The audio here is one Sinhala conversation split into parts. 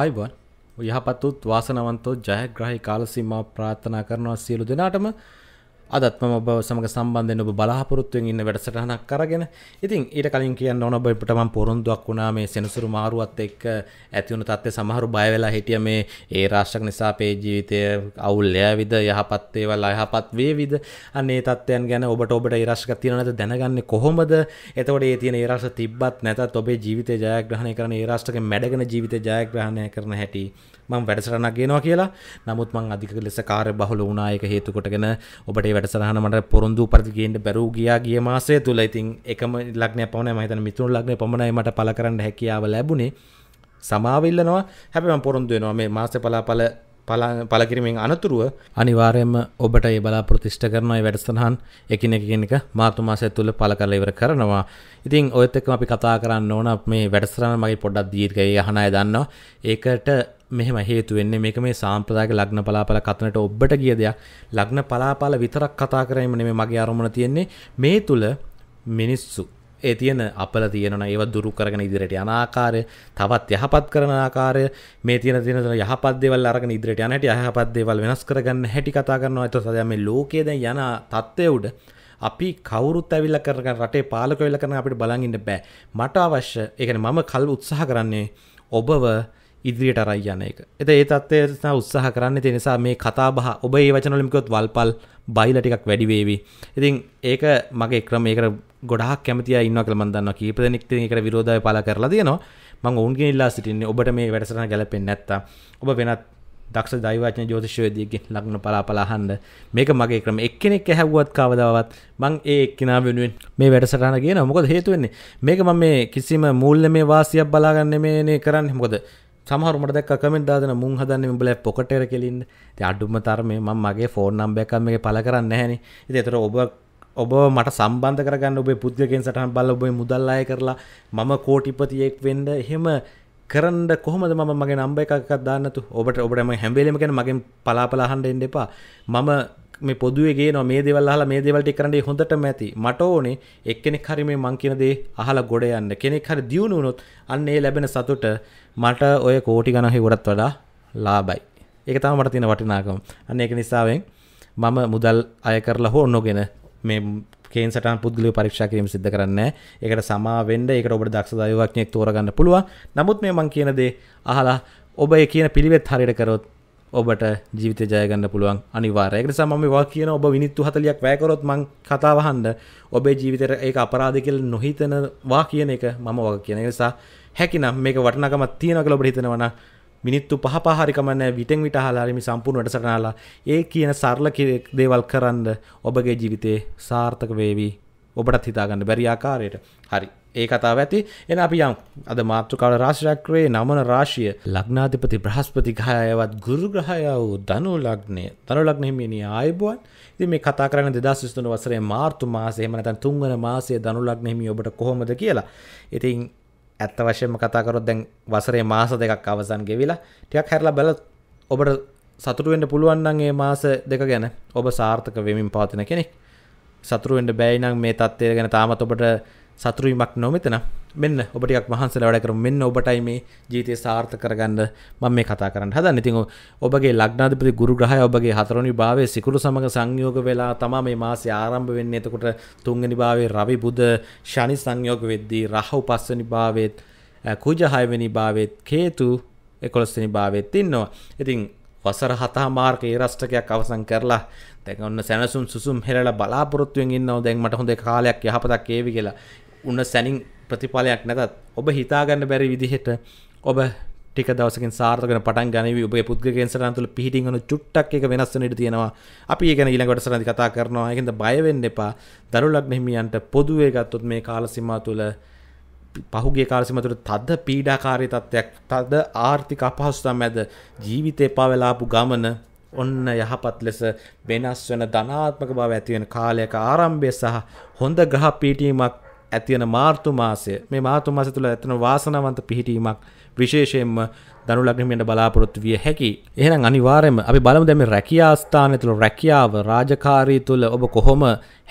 ආයිබන් යහපත්තුත් වාසනවන්තෝ ජයග්‍රහහි කාලසිම්මා ප්‍රාත්ථනා කරනවා සියලු දෙනාටම අදත්ම ඔබ සමග සම්බන්ධ ඔබ බලාපොරත්තුවෙන් ඉන්න වැඩසටහනක් කරගෙන ඉතින් ඊට කලින් කියන්න ඕන බයිපටම පොරුන්දුවක් වුණා මේ සෙනසුරු මාරුවත් එක් ඇතිවුණු තත්ත්ය සමහරු බයවෙලා හිටිය මේ ඒ රාශ්‍රක නිසා පේජීවිතය අවුල්ලෑ විද යහපත්තේවල් අයහපත් වේ විද අන්නේ තත්වයන් ගැන ඔබට ඔබට ඒරශ්ක තියනට දැනගන්න කොහොමද එතවට ඒ තියන ඒරශ තිබත් නැතත් ඔබේ ජීවිත ජයග්‍රහණය කරන ඒරාශ්ටක මැඩගෙන ජීවිත ජයග්‍රහණය කරන හැටි මං වැඩසටනක් ගෙනවා කියලා නමුත් මං අධික ලෙස කාර බහුල වනායක හේතුකොටගෙන ඔබට වැඩසරහන මට පොරොන්දු පරිතිගේන්ට බැරූ ගියා ගිය මාසේ තුළ ඉතින් එකම ලක්න පවන මතන මිතුරු ලක්න පමණීමට පල කරන්න හැකියාව ලැබුණේ සමාවිල්ලනවා හැබම පොරොන්දු වෙනවා මේ මාස පලාපල පලකිරීමෙන් අනතුරුව අනිවාරයම ඔබට ඒ බලා ප්‍රතිෂ්ට කරනයි වැඩස්තහන් එකනෙකෙනෙක මාතුමාසය තුළ පල කරල ඉවර කරනවා ඉතින් ඔයත් එක්ම අපි කතා කරන්න ඕන මේ වැඩස්රන මගේ පොඩ්ඩක් දීර්ගයේ හනය දන්නවා ඒකට මෙහෙම හේතු වෙන්නේ මේක මේ සාම්ප්‍රදායක ලග්න පලාපල කතනට ඔබට ගිය දෙයක් ලග්න පලාපල විතරක් කතා කරේම නෙමෙයි මගේ අරමුණ තියෙන්නේ මේ තුල මිනිස්සු ඒ තියෙන අපල තියෙනන ඒව දුරු කරගෙන ඉදිරියට යන ආකාරය තවත් යහපත් කරන ආකාරය මේ තියෙන තියෙන යහපත් දේවල් අරගෙන ඉදිරියට යන හැටි යහපත් දේවල් වෙනස් කරගන්න හැටි කතා කරනවා ඒතකොට දැන් මේ ලෝකයේ දැන් යන தත්ත්වය උඩ අපි කවුරුත් ඇවිල්ලා කරගෙන රටේ පාලකයෝ ඇවිල්ලා කරන අපිට බලන් ඉන්න බෑ මට අවශ්‍ය ඒ කියන්නේ මම කල් උත්සාහ කරන්නේ ඔබව ඉදිරියට අරයි යන එක. එතකොට ඒ தත්ත්වය නිසා උත්සාහ කරන්න තියෙන නිසා මේ කතා බහ ඔබ මේ වචන වලින් කිව්වොත් වල්පල් බයිලා ටිකක් වැඩි වේවි. ඉතින් ඒක මගේ ක්‍රමයකට ගොඩාක් කැමති අය ඉන්නවා කියලා මම දන්නවා. කීප දෙනෙක් ඉතින් ඒකට විරෝධය පාල කරලා තියෙනවා. මම ඔවුන්ගෙන් ඉල්ලා සිටින්නේ ඔබට මේ වැඩසටහන ගැලපෙන්නේ නැත්තම් ඔබ වෙනත් දක්ෂ දෛවචන ජෝතිෂවේදියෙක්ගෙන් ලග්න පලාපල අහන්න. මේක මගේ ක්‍රම. එක්කෙනෙක් ඇහුවත් කවදාවත් මම ඒ එක්කෙනා වෙනුවෙන් මේ වැඩසටහන කියනවා. මොකද හේතුව වෙන්නේ මේක මම මේ කිසිම මූල්‍යමය වාසියක් බලාගන්න මේ නේ කරන්නේ. මොකද සහරමට දක් කමෙන් දාන මුන් හදන්න බල පොකටර කෙලින් අඩුම තරමේ ම මගේ ෆෝන් නම්බැකම් මේ පල කරන්න හැන එතර ඔබ ඔබ මට සම්බන්ධ කරගන්න ඔබේ පුද්ගකෙන් සටහන් බල ඔබේ මුදල්ලාය කරලා මම කෝටිපතියෙක් වෙන්ඩ එහෙම කරන්න කොහොමද මම මගේ නම්බ එකක් දාන්නතු ඔබට ඔබටම හැබේලීමකෙන මගේ පලාපලාහන්ඩ එන්න එපා මම මේ පොදුවගේ නො මේ දෙවල්ලා මේ දෙවලට කරන්නේ හොඳට ඇති මට ඕනේ එක්කෙනෙක් හරි මේ මංකිනදේ අහලා ගොඩ යන්න කෙනෙක් හරි දියුණුනොත් අන්නේ ලැබෙන සතුට මට ඔය කෝටි ගණ හිවරත් වඩා ලාබයි ඒක තම මට තියෙන වටිනාකම අන්න ඒක නිසාවෙන් මම මුදල් අය කරලා හෝ නොගෙන මේ කේන් සටන් පුද්ගලි පරීක්ෂා කිරීම සිද්ධ කරන්න ඒකට සමාවෙන්ඩ ඒකට ඔබට දක්ෂ දයවක්ඥයෙක් තෝරගන්න පුළුව නමුත් මේ මං කියනදේ අහලා ඔබ කියන පිළිවෙත් හරිට කරොත් ඔබට ජීවිත ජයගන්න පුළුවන් අනිවාරයකට සමම වා කියන ඔබ විනිත්තු හතලියක් වැෑකරොත් මං කතාවහන්ඩ ඔබේ ජීවිතර ඒ අපරාධ කියල නොහිතනවා කියන එක මම වග කියන නිසා හැකිනම් මේක වටනකමත් තියෙන කියලා ඔබට හිතෙනවා නම් මිනිත්තු පහ පහරිකමන විටෙන් විට හලාරිමි සම්පූර්ණ වැඩසටහනලා ඒ කියන සරල දේවල් කරන්න ඔබගේ ජීවිතේ සාර්ථක වේවි ඔබටත් හිතාගන්න බැරි ආකාරයට හරි ඒ කතාව ඇති එන අපි යම් අද මාතෘකාවට රාශිරක්‍රේ නමන රාශිය ලග්නාධිපති බ්‍රහස්පති ගහයවත් ගුරු ග්‍රහය වූ ධනු ලග්නය ධනු ලග්න හිමියනි ආයුබෝවන් ඉතින් මේ කතා කරන්නේ 2023 වසරේ මාර්තු මාසයේ එහෙම නැත්නම් තුන්වන මාසයේ ධනු ලග්න හිමිය ඔබට කොහොමද කියලා ඉතින් ඇත්ත වශයෙන්ම කතාකරොත් දැන් වසරේ මාස දෙකක් අවසන් ගෙවිලා ටිකක් හැරලා බැල ඔබට සතුරුවෙන්ට පුළුවන්න්නන්ගේ මාස දෙක ගැන ඔබ සාර්ථක වෙමින් පාතින කෙනෙක් සතුරුවෙන්ට බැයිනම් මේ තත්වය ගැන තාමත් ඔබට සතුරුවීමක් නොමතනම් මෙන්න ඔබටක් වහන්සල වැඩ කරම මෙන්න ඔබටයි මේ ජීතය සාර්ථ කරගන්න මම මේ කතා කරන්න හද නිතින් ඔබගේ ලක්නාධපති ගුරු ග්‍රහය ඔබගේ හතරනි භාවය සිකුරු සමඟ සංයෝග වෙලා තමා මේ මාසේ ආරම්භ වෙන්න එතකොට තුන්ගනි භාවේ රවි බුද ශනි සංයෝග වෙද්දී රහු පස්සනි භාවත් කුජහයවැනි භාවත් කේතු එකොළස්සනි භාවත් ඉන්නවා ඉතින් වසර හතා මාර්ක ඒ රෂ්ටකයක් අවසන් කරලා දැන් ඔන්න සැනසුම් සුසුම් හෙරලා බලාපොරොත්තුවෙන් ඉන්නව දැන් මට හොඳ කාලයක් යහපතක් ඒවි කියලා උන්න සැනින් ප්‍රතිඵලයක් නැතත් ඔබ හිතාගන්න බැරි විදිහට ඔබ ටික දවසකින් සාර්ථකන පටන් ගනව ඔබ පුද්ගගෙන් සරන්තුල පිහිටිගන චුට්ටක් එක වෙනස්සනට තියෙනවා අපි ගැන ඊළඟට සරදි කතා කරනවා එකද බයවෙන්න එපා දරුලක් නෙහිමියන්ට පොදුවේ ගත්තොත් මේ කාලසිමා තුළ පහුගේ කාලසිමතුට තද පීඩාකාරය තත්ත්වයක් තද ආර්ථික අපහසුතා මැද ජීවිතය පාවෙලාපු ගමන ඔන්න යහපත් ලෙස වෙනස් වන ධනාත්මක බව ඇතිවෙන කාලයක ආරම්භය සහ හොඳ ග්‍රහ පීටීමක් ඇතිවන මාර්තු මාසය මේ මාර්තු මාසය තුළ ඇතන වාසනාවන්ත පිහිටීමක් විශේෂයෙන්ම දනු ලග්නමින්ට බලාපොරොත්තු විය හැකි. එහෙනම් අනිවාර්යයෙන්ම අපි බලමු දැන් මේ රැකියා ස්ථානය තුළ රැකියාව රාජකාරී තුළ ඔබ කොහොම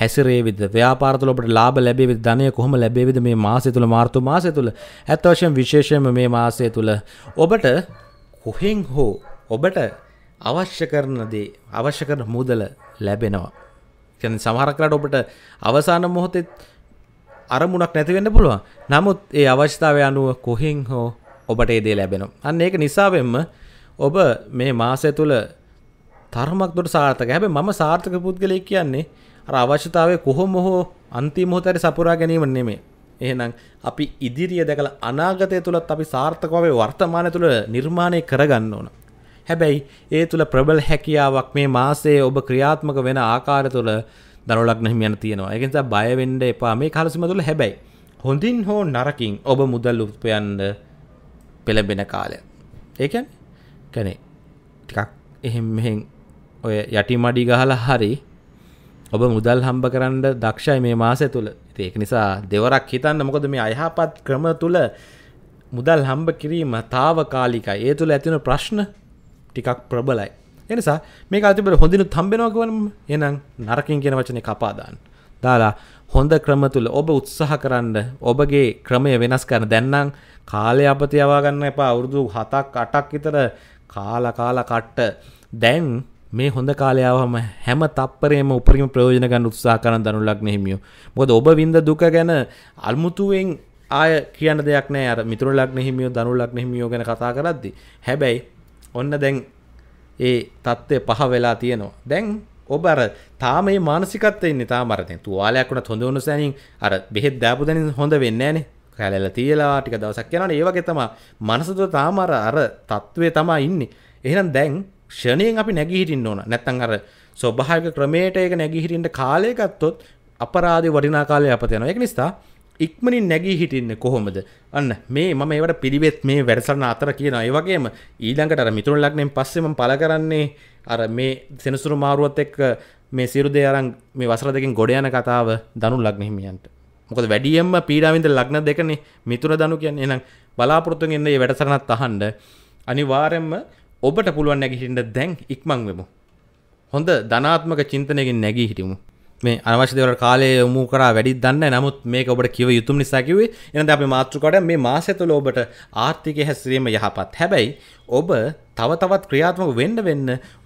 හැසිරේවිද? ව්‍යාපාර තුළ ඔබට ලාභ ලැබේවිද? ධනය කොහොම ලැබේවිද මේ මාසය තුළ මාර්තු මාසය තුළ? ඇත්ත වශයෙන්ම විශේෂයෙන්ම මේ මාසය තුළ ඔබට කොහෙන් හෝ ඔබට අවශ්‍ය කරන දේ අවශ්‍ය කරන මුදල ලැබෙනවා. කියන්නේ සමහර කරලා ඔබට අවසාන මොහොතේ අරමුණක් නැතිවෙන්න පුළුවන් නමුත් ඒ අවශ්‍යතාව අනුව කොහෙන් හෝ ඔබට ඒදේ ලැබෙන අන්න ඒක නිසාවෙන්ම ඔබ මේ මාසය තුළ තර්මක්දුට සාර්ථක හැබ මම සාර්ථක පුද්ගලය කියන්නේ අර අවශ්‍යතාවය කොහොම හෝ අන්තිමහෝතැරි සපුරා ගැනීම නෙමේ එහෙනම් අපි ඉදිරිය දැකළ අනාගතය තුළත් අපි සාර්ථකවේ වර්තමානය තුළ නිර්මාණය කරගන්න ඕන හැබැයි ඒ තුළ ප්‍රබල් හැකියාවක් මේ මාසේ ඔබ ක්‍රියාත්මක වෙන ආකාර තුළ දනුලක් නැහිමියන තියෙනවා එකෙන්ත බයවෙන්ඩ එපා මේ කලසිම තුළ හැබැයි හොඳින් හෝ නරකින් ඔබ මුදල් උත්පයන්ඩ පෙළඹෙන කාලය ඒකැන් කැනේ ටිකක් එහෙම මෙහෙන් ඔය යටි මඩි ගහලා හරි ඔබ මුදල් හම්බ කරන්න දක්ෂයි මේ මාසය තුළ ඒක නිසා දෙවරක් හිතන්න මොකද මේ අයහපත් ක්‍රම තුළ මුදල් හම්බ කිරීම තාව කාලිකයි ඒ තුළ ඇතින ප්‍රශ්න ටිකක් ප්‍රබලයි එනිසා මේක අතිබට හොඳිනුත් හම්බෙනවාගවන එනම් නරකින් කියන වචනය කපාදාන්න. දාලා හොඳ ක්‍රම තුළ ඔබ උත්සාහ කරන්න ඔබගේ ක්‍රමය වෙනස් කරන දැන්නම් කාලය අපති යවාගන්න එපා අවුරුදු හතක් අටක් විතර කාල කාල කට්ට දැන් මේ හොඳ කාලයාවම හැම තප්පරේම උපරිම ප්‍රයෝජන ගන්න උත්සාහ කරන දනු ලග්න හිමියෝ. මොකද ඔබ විඳ දුක ගැන අල්මුතුවෙන් ආය කියන දෙයක් නෑ අර මිතුරු ලග්න හිමියෝ දනු ලග්න හිමියෝ ගැන කතා කරද්දී. හැබැයි ඔන්න දැන් ඒ තත්ත්වය පහ වෙලා තියෙනවා. දැන් ඔබ අර තාම මේ මානසිකත්වයේ ඉන්නේ තාම අර දැන් තුවාලයක් වුණත් හොඳ වුණ සෑනින් අර බෙහෙත් දාපු දැනින් හොඳ වෙන්නේ නැහනේ. කැලල තියලා ටික දවසක් යනවනේ. ඒ වගේ තමයි මනස තුළ තාම අර අර තත්ත්වයේ තමයි ඉන්නේ. එහෙනම් දැන් ෂණයෙන් අපි නැගී හිටින්න ඕන. නැත්තම් අර ස්වභාවික ක්‍රමයට ඒක නැගී හිටින්න කාලය ගත්තොත් අපරාධේ වටිනා කාලය අපත යනවා. ඒක නිසා ඉක්මනින් නැගී හිටින්න කොහොමද අන්න මේ මම ඒවට පිළිවෙත් මේ වැඩසරන අතර කියන ඒවගේම ඊළඟට අර මිතුරන් ලක්නෙන් පස්සෙම පල කරන්නේ අර මේ සෙනසුරු මාරුවත් එක්ක මේ සිරුදේ අරන් මේ වසර දෙකින් ගොඩ යන කතාව දනු ලග්නහිමියන්ට මොකද වැඩියම්ම පීඩාවින්ද ලග්න දෙකනේ මිතුර දනු කියන්නේ එනම් බලාපොරොත්තුෙන් එන්නේ වැඩසරණත් අහන්න අනිවාර්යෙන්ම ඔබට පුළුවන් නැගිටින්න දැන් ඉක්මන් වෙමු හොඳ ධනාත්මක චින්තනයකින් නැගී හිටිමු මේ අනවශ්‍යදවට කාලය යොමු කරා වැඩි දන්න නමුත් මේක ඔබට කිව යුතුම නිසාකිවේ එනද අප මාතෘකට මේ මාසඇතුල ඔබට ආර්ථික හැසිරීම යහපත් හැබැයි ඔබ තව තවත් ක්‍රියාත්මක වෙන්න වෙන්න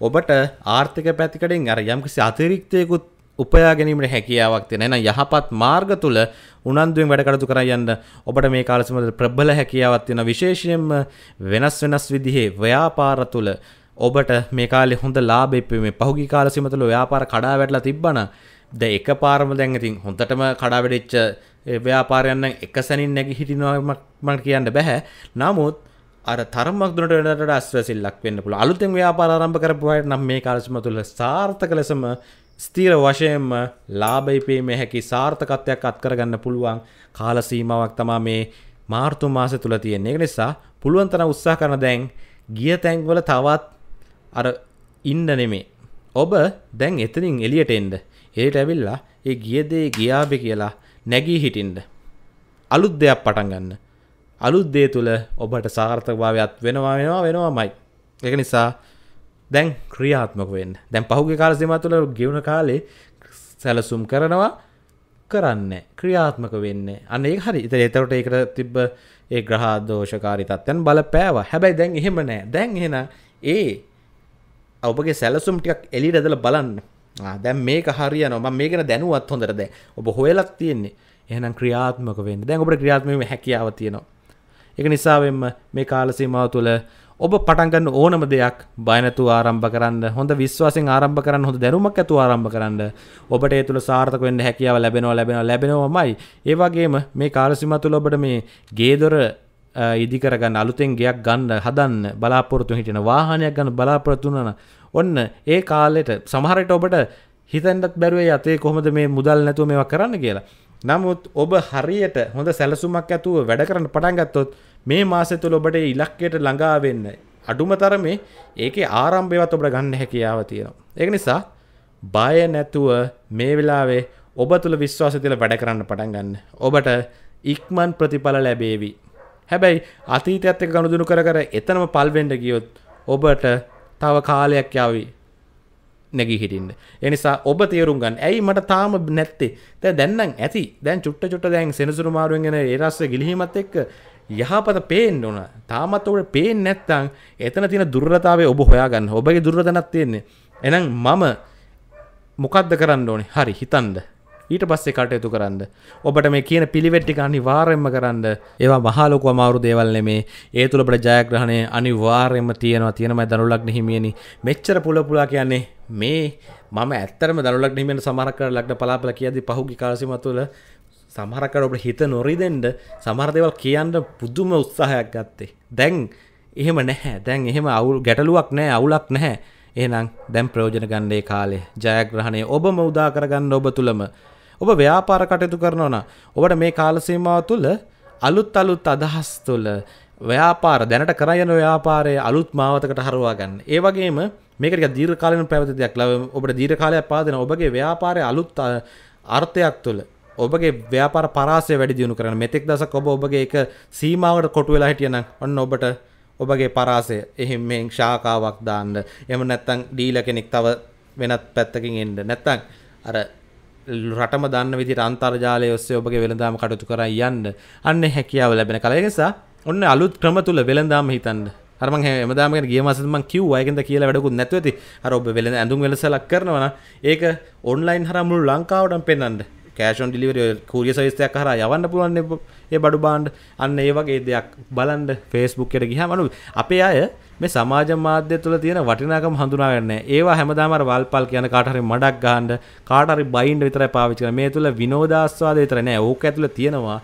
ඔබට ආර්ථික පැතිකඩෙන් අර යම්කිසි අතිරික්තයකුත් උපයා ගැනීමට හැකියාවක් තියෙන එන යහපත් මාර්ග තුල උනන්දුවෙන් වැඩ කටයුතු කර යන්න ඔබට මේ කාලය සම්බන්ධ ප්‍රබල හැකියාවක් තියෙන විශේෂයෙන්ම වෙනස් වෙනස් විදිහේ ව්‍යාපාර තුල ඔබට මේ කාලේ හොඳ ලාභෙ මේ පහුගිය කාල සීම තුල ව්‍යාපාර කඩා වැටලා තිබ්බනම් ද එක පාරම දැන් ඉතින් හොඳටම කඩාවැඩිච්ච ව්‍යාපාරයන්න එක සැනින් නැගි හිටිනවාමට කියන්න බැහැ නමුත් අර තරමක් දුනට වැඩට අස්වැසිල්ලක් වෙන්න පුළුවන්. අලුතෙන් ව්‍යාපාර ආරම්භ කරපු අයට නම් මේ කාලසීම තුළ සාර්ථක ලෙසම ස්ථීර වශයෙන්ම ලාභයි පේමේ හැකි සාර්ථකත්වයක් අත්කරගන්න පුළුවන් කාල සීමාවක් තමයි මේ මාර්තු මාසය තුල තියෙන්නේ. ඒක නිසා පුළුවන් තරම් උත්සාහ කරන දැන් ගිය තැන්වල තවත් අර ඉන්න නෙමෙයි. ඔබ දැන් එතනින් එළියට එන්න. හෙට ඇවිල්ලා ඒ ගියදේ ගියාබෙ කියලා නැගී හිටින්ඩ. අලුත් දෙයක් පටන් ගන්න. අලුත් දේ තුළ ඔබට සාර්ථකභාවයක් වෙනවා වෙනවා වෙනවාමයි. එක නිසා දැන් ක්‍රියාත්මක වෙන්න දැන් පහුගේ කාල සීමා තුළ ගෙවුණ කාලේ සැලසුම් කරනවා කරන්න ක්‍රියාත්මක වෙන්න අන්න ඒ හරි ඉත එතවට ඒකට තිබ්බ ඒ ග්‍රහා දෝෂකාරිතත්යන් බල පෑවා හැබැයි දැන් එහෙම නෑ දැන් එහෙන ඒ ඔබගේ සැලසුම් ටික් එලි රදල බලන්න දැන් මේක හරිය නොම මේ ගැන දැනුවත් හොඳට දැ ඔබ හොයලක් තියෙන්නේ එහනම් ක්‍රියාත්මක වෙන්න දැන් ඔබට ක්‍රියාත්මීම හැකියාව තියෙනවා එක නිසාවෙන්ම මේ කාලසීමාව තුළ ඔබ පටන්ගන්න ඕනම දෙයක් බයනතු ආරම්භ කරන්න හොඳ විශ්වාසෙන් ආරම්භ කරන්න හොඳ දැනුමක් ඇතු ආරම්භ කරන්න ඔබට ඒ තුළ සාර්ථක වෙන්න හැකියාව ලැබෙනවා ලැබෙනවා ලැබෙනවමයි ඒ වගේම මේ කාලසීමාව තුළ ඔබට මේ ගේදොර ඉදිකරගන්න අලුතෙන් ගයක් ගන්න හදන්න බලාපොරොත්තු හිටින වාහනයක් ගන්න බලාපොරොත්තු වුණා ඔන්න ඒ කාලෙට සමහරට ඔබට හිතන්ටත් බැරුවේ අතේ කොහොමද මේ මුදල් නැතුව මේවා කරන්න කියලා. නමුත් ඔබ හරියට හොඳ සැලසුමක් ඇතුව වැඩ කරන්න පටන් ගත්තොත් මේ මාසය තුළ ඔබට ඉලක්කයට ළඟා වෙන්න අඩුම තරමේ ඒකේ ආරම්භයවත් ඔබට ගන්න හැකියාව තියෙනවා. ඒක නිසා බය නැතුව මේ වෙලාවේ ඔබ තුළ විශ්වාස තියලා වැඩ කරන්න පටන් ගන්න. ඔබට ඉක්මන් ප්‍රතිඵල ලැබේවි. හැබැයි අතීතයත් එක්ක ගනුදෙනු කර කර එතනම පල්වෙන්න ගියොත් ඔබට තව කාලයක් යාවී නැගී හිටින්න. එනිසා ඔබ තේරුම් ගන්න ඇයි මට තාම නැත්තේ තැ දැන්නම් ඇති දැන් චුට්ට චුට්ට දැන් සෙනසුරු මාරුවෙන්ගෙන ඒරස්ස ගිලිහිමත් එක්ක යහපත පේෙන් ඕන තාමත් ඔට පේෙන් නැත්තං එතන තින දුර්ලතාවේ ඔබ හොයාගන්න ඔබගේ දුර්රතනත් තියෙන්නේ එනම් මම මොකක්ද කරන්න ඕනේ හරි හිතන්ද ඊට පස්සේ කටයුතු කරන්න. ඔබට මේ කියන පිළිවෙට්ටික අනිවාර්යෙන්ම කරන්න. ඒවා මහා ලොකු අමාරු දේවල් නෙමේ. ඒ තුල අපේ ජයග්‍රහණය අනිවාර්යෙන්ම තියෙනවා. තියෙනමයි දනුලග්න හිමියනි. මෙච්චර පුල පුලා කියන්නේ මේ මම ඇත්තටම දනුලග්න හිමියන්ට සමහරක් කරලා ලග්න පලාපල කියද්දි පහුගිය කාලසීම තුළ සමහරකට ඔබට හිත නොරිදෙන්ඩ සමහරදේවල් කියන්න පුදුම උත්සාහයක් ගත්තේ. දැන් එහෙම නැහැ දැන් එහෙම අවුල් ගැටලුවක් නෑ අවුලක් නැහැ. එහෙනම් දැම් ප්‍රයෝජන ගන්නේ කාලේ ජයග්‍රහණය ඔබම උදා කරගන්න ඔබ තුළම ඔබ ව්‍යාපාර කටයුතු කරනවා නම් ඔබට මේ කාල සීමාව තුළ අලුත් අලුත් අදහස් තුළ ව්‍යාපාර දැනට කරයන ව්‍යාපාරයේ අලුත් මාවතකට හරවා ගන්න. ඒ වගේම මේක ටිකක් දීර්ඝ කාලීන පැවති දෙයක්. ඔබට දීර්ඝ කාලයක් පාදෙන ඔබගේ ව්‍යාපාරයේ අලුත් අර්ථයක් තුළ ඔබගේ ව්‍යාපාර පරාසය වැඩි දියුණු කරන මෙතෙක් දසක් ඔබ ඔබගේ එක සීමාවට කොටු වෙලා හිටියනම් ඔන්න ඔබට ඔබගේ පරාසය එහෙම මෙන් ශාකාවක් දාන්න එහෙම නැත්නම් ඩීලර් කෙනෙක් තව වෙනත් පැත්තකින් එන්න නැත්නම් අර රටම දන්න විදි රන්තර්ජාලය ඔස්සේ ඔබගේ වෙළඳදාම කටයුතු කර යන්න අන්න හැකියාව ලැබෙන කලයගෙසා ඔන්න අලුත් ක්‍රම තුළ වෙළඳදාම හිතන්න හරම හමදාම ගේ මසම කිව් අයකද කියල වැඩකුත් නැතුවති අර ඔබ වෙලෙන ඇඳුම් වෙලසලක් කරනවන ඒක ඔන්ලයින් හරමුළු ලංකාවටම් පෙන්න්නන්න කෑෂන් ඩිලිවර කූරිය සවිස්තයක් කර යවන්න පුළුවන් ඒ බඩු බාන්ඩ් අන්න ඒ වගේ දෙයක් බලන්ඩ ෆේස්බුක්කට ගිහමනු අපේ අය මේ සමාජ මාධ්‍ය තුළ තියෙන වටිනාකම හඳුනාගන්න ඒවා හැමදාමර වල්පල් කියන කාටහරි මඩක් ගහන්ඩ කාටරි බයින්ඩ විතර පාවිච්චි මේ තුළ විනෝදස්වාද විතරනෑ ඕක ඇතුළ තියෙනවා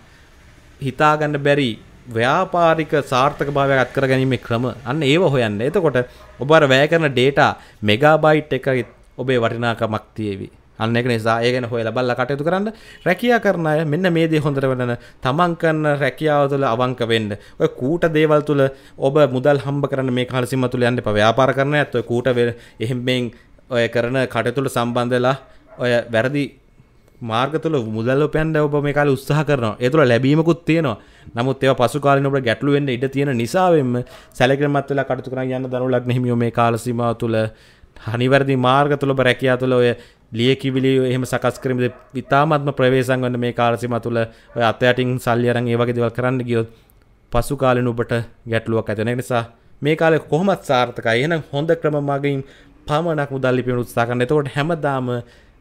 හිතාගන්න බැරි ව්‍යාපාරික සාර්ථක භාවයක් අත් කර ගැනීමේ ක්‍රම අන්න ඒව හොයන්න එතකොට ඔබ අර වැය කරන ඩේටා මෙගාබයිට් එකත් ඔබේ වටිනාකමක් තියේවි අන්නෙක් නිසා ඒගෙන හොය ලබල්ල කටයුතු කරන්න රැකයා කරන අය මෙන්න මේ දේ හොඳට වන තමන් කරන්න රැකියාව තුළ අවංක වෙන්න ඔය කූට දේවල් තුළ ඔබ මුදල් හම්බ කරන මේ කාලසිම තුළ යන්න පව්‍යාපාර කරන ඇත්ව කූට එහෙම්බෙන් ඔය කරන කටතුළ සම්බන්ධලා ඔය වැරදි මාර්ගතුල මුදල්ල පැන්ඩ ඔබ මේ කාල උත්සාහ කරනවා ඒ තුළ ලැබීමකුත් තියෙනවා නමුත් ඒව පසු කාලන ඔබට ගැටලු වෙන්න ඉඩ තියෙන නිසාවෙන්ම සැලකිරමත් වෙලා කටතු කරන යන්න දරුලක් හිමියෝ මේ කාලසිමාව තුළ හනිවැරදි මාර්ග තුළ රැකයා තුළ ඔය ලියකිවිලිය එහෙම සකස් කරම ඉතාමත්ම ප්‍රවේශන් වන්න මේ කාරසිම තුළ ඔය අතයටින් සල්ලියරන් ඒවගේ දෙවල් කරන්න ගියොත් පසු කාලෙන ඔබට ගැටලුවක් ඇතන නිසා මේ කාලෙ කොහොමත් සාර්ථකයි එන හොඳ ක්‍රම මගින් පමණක් මුදල්ලිපිෙන උත්සාකන්න තකොට හැමදාම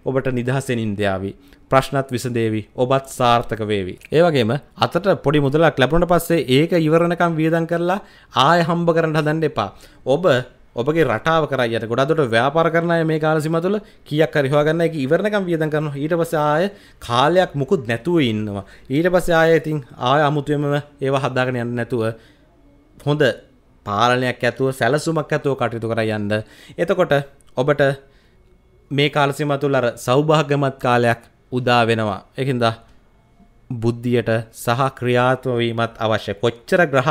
ඔබට නිදහසෙනින් දයාවි ප්‍රශ්නත් විසදේවි ඔබත් සාර්ථක වේවි. ඒවගේම අතට පොඩි මුදලක් ලැබුණට පස්සේ ඒක ඉවරණකම් වියදන් කරලා ආය හම්බ කරන්න හදන්න එපා. ඔබ ඔබගේ රටාව කරයට ගොඩාදොට ව්‍යාපාර කරනය මේ කාලසිම තුළ කියක් කරහවාගන්න එක ඉවරණකම් වියදන් කරන ඊට පසාය කාලයක් මුකුත් නැතුව ඉන්නවා ඊට පසාය ඉතින් ආය අමුතුවම ඒවා හදාගෙන යන්න නැතුව හොඳ පාලනයක් ඇතුව සැලසුමක් ඇතුව කටයුතු කර යන්න එතකොට ඔබට මේ කාලසිම තුළ අර සෞභාගමත් කාලයක් උදා වෙනවා එකදා බුද්ධියට සහ ක්‍රියාත්මවීමත් අවශ්‍ය කොච්චර ග්‍රහ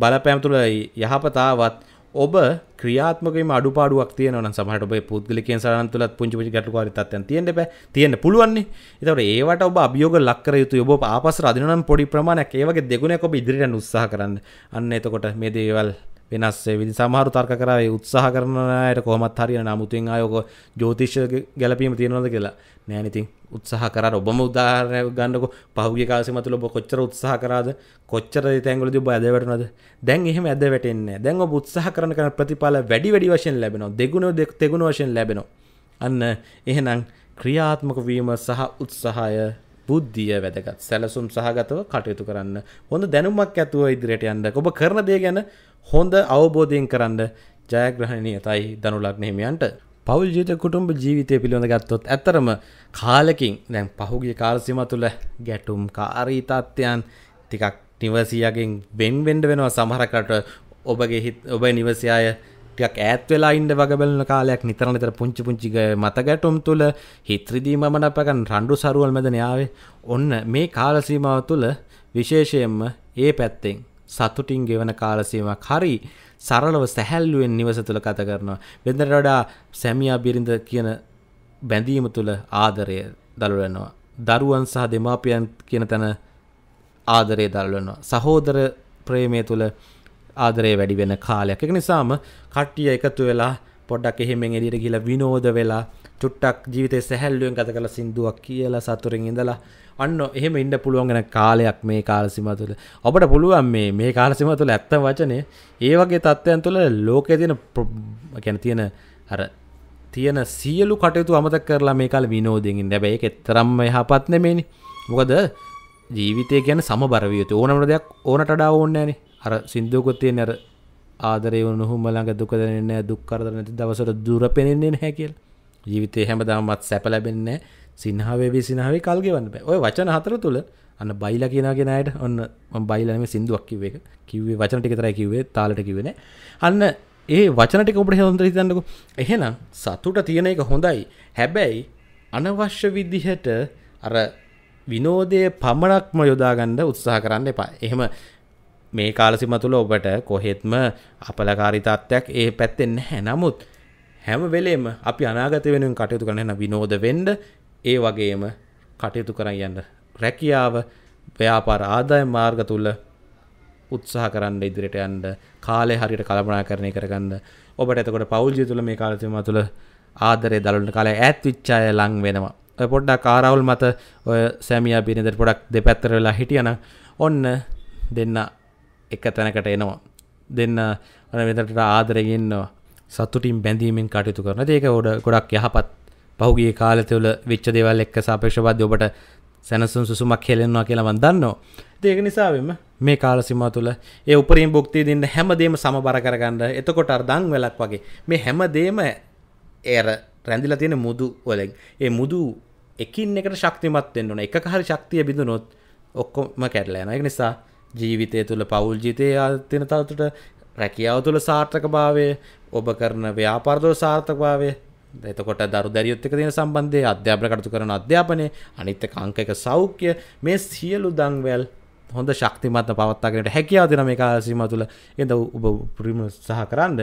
බලපෑම් තුළ යහපතාවත් ඔබ ක්‍රියාත්මකම අඩුපාඩුවක් තියනවන සමහට ඔබේ පුද්ගලිකෙන් සරන් තුලත් පුංචි පුංචි ගැටලුකාරී තත්ත්වයන් තියෙන්න බෑ තියෙන්න පුළුවන්නේ ඒතකොට ඒවට ඔබ අභියෝග ලක් කර යුතුයි ඔබ ආපස්සට අදිනනම් පොඩි ප්‍රමාණයක් ඒ වගේ දෙගුණයක් ඔබ ඉදිරියට යන්න උත්සාහ කරන්න අන්න එතකොට මේ දේවල් වෙනස්සේ විදි සමහරු තර්ක කරේ උත්සාහ කරනයට කොහමත් හරිය නමුතුන් අයෝක ජෝතිෂ ගැලපීම තියෙනවද කියලා නෑනඉතින් උත්සාහ කර ඔබම උදාරය ගන්නක පහුගේ කාසිමතුල ඔබ කොච්චර උත්සාහ කරාද කොච්චර තැංගල බ ඇදවටනද දැන් එහෙම ඇද වැටෙන්නේ දැන් ඔබ උත්සාහ කරන කන ප්‍රතිඵල වැඩි වැඩි වශයෙන් ලැබෙනවා දෙගුණ දෙක් තෙගුණ වශයෙන් ලැබෙනවා අන්න එහෙනම් ක්‍රියාත්මක වීම සහ උත්සාහය බුද්ධිය වැදගත් සැලසුම් සහගතව කටයුතු කරන්න හොඳ දැනුමක් ඇතුව ඉදිරියට යන්න ඔබ කරන දේ ගැන හොඳ අවබෝධයෙන් කරන්න ජයග්‍රහණීයතයි දනුලග්නහිමියන්ට පවල් ජීත කුටුම්ඹ ජීවිතය පිළිබඳ ගත්තොත් ඇතරම කාලකින් දැන් පහුගිය කාලසිම තුළ ගැටුම් කාරීතත්ත්වයන් ටිකක් නිවසියගෙන් වෙන්වෙන්ඩ වෙනවා සමහරකට ඔබගේ හිත් ඔබ නිවසයාය ටක් ඇත් වෙලා ඉන්න වගබලන කාලයක් නිතර නිතර පුංචි පුංචිග මත ගැටුම් තුළ හිත්‍රදීමමන පැකන් රණ්ඩු සරුවල් මැදනාවේ ඔන්න මේ කාලසීමාව තුළ විශේෂයෙන්ම ඒ පැත්තෙන් සතුටින් ගෙවන කාලසීම හරි සරලව සැහැල්ලුවෙන් නිවස තුළ කත කරනවා. බෙදර වඩා සැමියා බිරිඳ කියන බැඳීම තුළ ආදරය දළුවනවා. දරුවන් සහ දෙමාපියන් කියන තැන ආදරය දල්වනවා. සහෝදර ප්‍රේමය තුළ ආදරය වැඩි වෙන කාලයක් එක නිසාම කට්ටිය එකතු වෙලා පොඩ්ඩක් එහෙමෙන් එලියට කියලා විනෝද වෙලා චුට්ටක් ජීවිතේ සැහැල්ලුවෙන් ගත කළ සින්දුවක් කියලා සතුරෙන් ඉඳලා අන්න එහෙම ඉන්න පුළුවන් වෙන කාලයක් මේ කාලසීම තුළ ඔබට පුළුවන් මේ මේ කාලසීම තුළ ඇත්ත වචනේ ඒ වගේ තත්ත්වයන් තුළ ලෝකයේ තියෙන يعني තියෙන අර තියෙන සියලු කටයුතු අමතක කරලා මේ කාලේ විනෝදයෙන් ඉන්න. හැබැයි ඒක තරම්ම යහපත් නෙමෙයිනේ. මොකද ජීවිතය කියන්නේ සමබර විය යුතු ඕනම දෙයක් ඕනට වඩා ඕනේ නැනේ. අර සින්දුවකුත් තියෙන අර ආදරේ උණුහුම ළඟ දුක දැනෙන්නේ නැහැ දුක් කරදර නැති දවසට දුර පෙනෙන්නේ නැහැ කියලා. ජීවිතේ හැමදාමවත් සැප ලැබෙන්නේ නැහැ. සිනහවේ වි සිනහවේ කල් ගෙවන්න බෑ. ඔය වචන හතර තුල අන්න බයිලා කියන කෙනාට ඔන්න මම බයිලා නෙමෙයි සින්දුවක් කිව්වේ ඒක. කිව්වේ වචන ටික විතරයි කිව්වේ තාලට කිව්වේ නෑ. අන්න ඒ වචන ටික ඔබට හොඳට හිතන්නකෝ. එහෙනම් සතුට තියෙන එක හොඳයි. හැබැයි අනවශ්‍ය විදිහට අර විනෝදයේ පමණක්ම යොදාගන්න උත්සාහ කරන්න එපා. එහෙම මේ කාලසිම තුළ ඔබට කොහෙත්ම අපලකාරිතත්වයක් ඒ පැත්තෙන් නැහැ නමුත් හැම වෙලේම අපි අනාගත වෙනුවෙන් කටයුතු කරන විනෝද වෙන්ඩ ඒ වගේම කටයුතු කරන්න යන්න රැකියාව ව්‍යාපාර ආදාය මාර්ග තුළ උත්සාහ කරන්න ඉදිරිට යන්න කාලය හරියට කළපනා කරණය කරගන්න ඔබට එතකොට පෞල්ජය තුළ මේ කාලතිම තුළ ආදරය දළුන්න කාලය ඇත් විච්චාය ලං වෙනවා පොඩ්ඩක් කාරවුල් මත ඔය සැමිය පිරිදර පොඩක් දෙපැත්තර වෙලා හිටියන ඔන්න දෙන්න එක තැනකට එනවා දෙන්න වන වෙදට ආදරයෙන්න්නවා සතුටින් බැඳීමෙන් කටයුතු කරන ඒක ඕඩ ගොඩක් යහපත් පහුගේ කාලතුවල විච්ච දෙවල් එක්ක සාපේක්ෂබද ඔබට සැනසුන් සුසුමක් හෙලෙන්වා කියලවන් දන්නවා ඒක නිසාවෙම මේ කාලසිම තුළ ඒ උපරින් භුක්ති දින්න හැමදේම සමබර කරගන්න එතකොට අර්දං වෙලක් වගේ මේ හැමදේම ඒර රැඳිල තියෙන මුදු වලෙක් ඒ මුදු එකින් එකට ශක්තිමත් වෙන්න ඕන එක හරි ශක්තිය බිඳුනොත් ඔක්කොම කැඩලා යනවා ඒක නිසා ජීවිතය තුළ පවුල් ජීතය අතින තවතුට රැකියාව තුළ සාර්ථක භාවය ඔබ කරන ව්‍යාපාර්දව සාර්ථකභාවය එතකොට දරු දැරියොත්තක තියෙන සම්බන්ධය අධ්‍යාපන කටතු කරන අධ්‍යාපනය අනිත්‍ය කාංකක සෞඛ්‍ය මේ සියලු දංවැල් හොඳ ශක්තිමත්ත පවත්තාගෙනට හැකියාව දෙන මේ කාලසීම තුළ එඳ ඔබ ප්‍රීම සහ කරන්න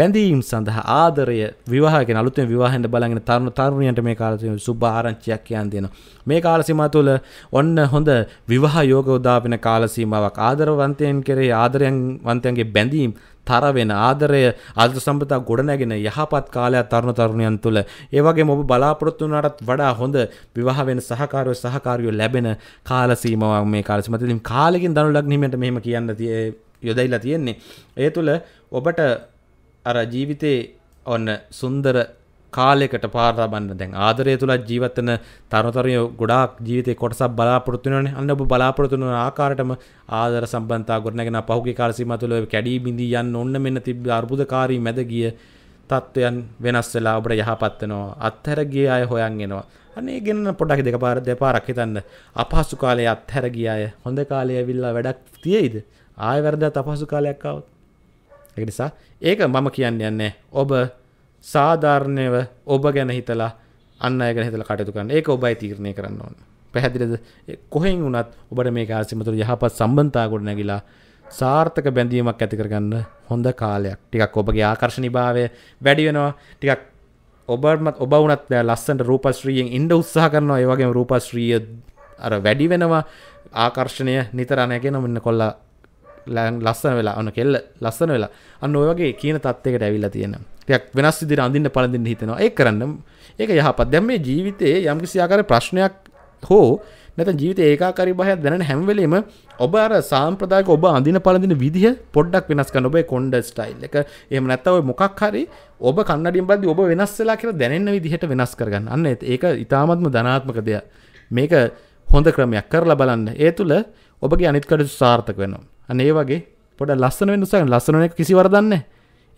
බැඳීම් සඳහා ආදරය විවාහක අලුතෙන් විවාහෙන්ට බලගෙන තරුණ තරුණියන්ට මේ කාලසීම සුබ ආරංචියක් කියන් දෙන මේ කාලසීම තුළ ඔන්න හොඳ විවාහ යෝග උදාපෙන කාලසීමාවක් ආදරවන්තයන් කෙරේ ආදරයන් වන්තයන්ගේ බැඳීම් තරවෙන ආදරය අද සම්පතා ගොඩනැගෙන යහපත් කාලයක් තරුණ තරුණයන් තුළ ඒවගේ ඔබ බලාපොරොත්තු වනාටත් වඩා හොඳ විවාහවෙන සහකාරය සහකාරයෝ ලැබෙන කාලසීමාව මේ කාලසිමතිලින් කාලකින් දනු ලක්නීමට මෙහෙම කියන්න තිය යොදයිලා තියෙන්නේ ඒ තුළ ඔබට අර ජීවිතේ ඔන්න සුන්දර කාලයකට පාර ලබන්න දැන් ආදරය තුළත් ජීවත්වන තරුණතරුණිය ගොඩාක් ජීවිතේ කොටසක් බලාපොරොත්තු වෙනවනේ අන්න ඔබ බලාපොරොත්තු වෙන ආකාරයටම ආදර සම්බන්ධතා ගොඩනගෙන පහුගිය කාල සීමා තුළ කැඩී බිඳී යන්න ඕන්න මෙන්න තිබ්බ අර්බුදකාරී මැද ගිය තත්ත්වයන් වෙනස් වෙලා ඔබට යහපත් වෙනවා අත්හැර ගිය අය හොයන් එනවා අනේ ගෙන්න පොඩක් දෙකපාර දෙපාරක් හිතන්න අපහසු කාලේ අත්හැර ගිය අය හොඳ කාලේ ඇවිල්ලා වැඩක් තියෙයිද ආයෙ වැරද්දත් අපහසු කාලයක් ආවොත් ඒ නිසා ඒක මම කියන්නේ ඔබ සාධාරණයව ඔබ ගැන හිතලා අන්න ගැන හිතල කටයුතු කරන්න ඒක ඔබයි තීරණය කරන්න ඕන පැහැදිලද කොහෙන් වුණත් ඔබට මේ ආසිමතුර යහපත් සම්බන්තා ගොඩ නැගිලා සාර්ථක බැඳීමක් ඇති කරගන්න හොඳ කාලයක් ටිකක් ඔබගේ ආකර්ශණී භාවය වැඩි වෙනවා ටිකක් ඔබමත් ඔබ වනත් ලස්සට රූපශ්‍රීයෙන් ඉන්ඩ උත්සාහ කරනවා ඒවගේ රූපශ්‍රීය අර වැඩි වෙනවා ආකර්ශණය නිතරණයගෙන මෙන්න කොල්ලා ලස්සන වෙලා අන කෙල්ල ලස්සන වෙලා අන්න ඔයගේ කියන තත්වකට ඇවිල්ලා තියෙනවා යක් වෙනස් ඉදිර අඳන්න පලඳින්න හිතෙනවා ඒ කරන්න ඒක යහපත් දැම් මේ ජීවිතයේ යම්කිසි ආකාර ප්‍රශ්නයක් හෝ නැත ජීවිත ඒකාකාරි බහයක් දැන හැම්වලීම ඔබ අර සාම්ප්‍රදායක ඔබ අඳින පලඳින විදිහ පොඩ්ඩක් වෙනස් කරන ඔබේ කොන්ඩ ස්ටයිල් එක එහෙම නැත්නම් ඔය මොකක් හරි ඔබ කන්නඩියෙන් බලද්දි ඔබ වෙනස් වෙලා කියලා දැනෙන විදිහට වෙනස් කරගන්න. අන්න ඒක ඊටාත්ම ධනාත්මක දෙයක්. මේක හොඳ ක්‍රමයක් කරලා බලන්න. ඒ තුල ඔබගේ අනිත් කටයුතු සාර්ථක වෙනවා. අන්න ඒ වගේ පොඩ්ඩක් ලස්සන වෙන්න උත්සාහ කරන්න. ලස්සන වෙන එක කිසි වරදක් නැහැ.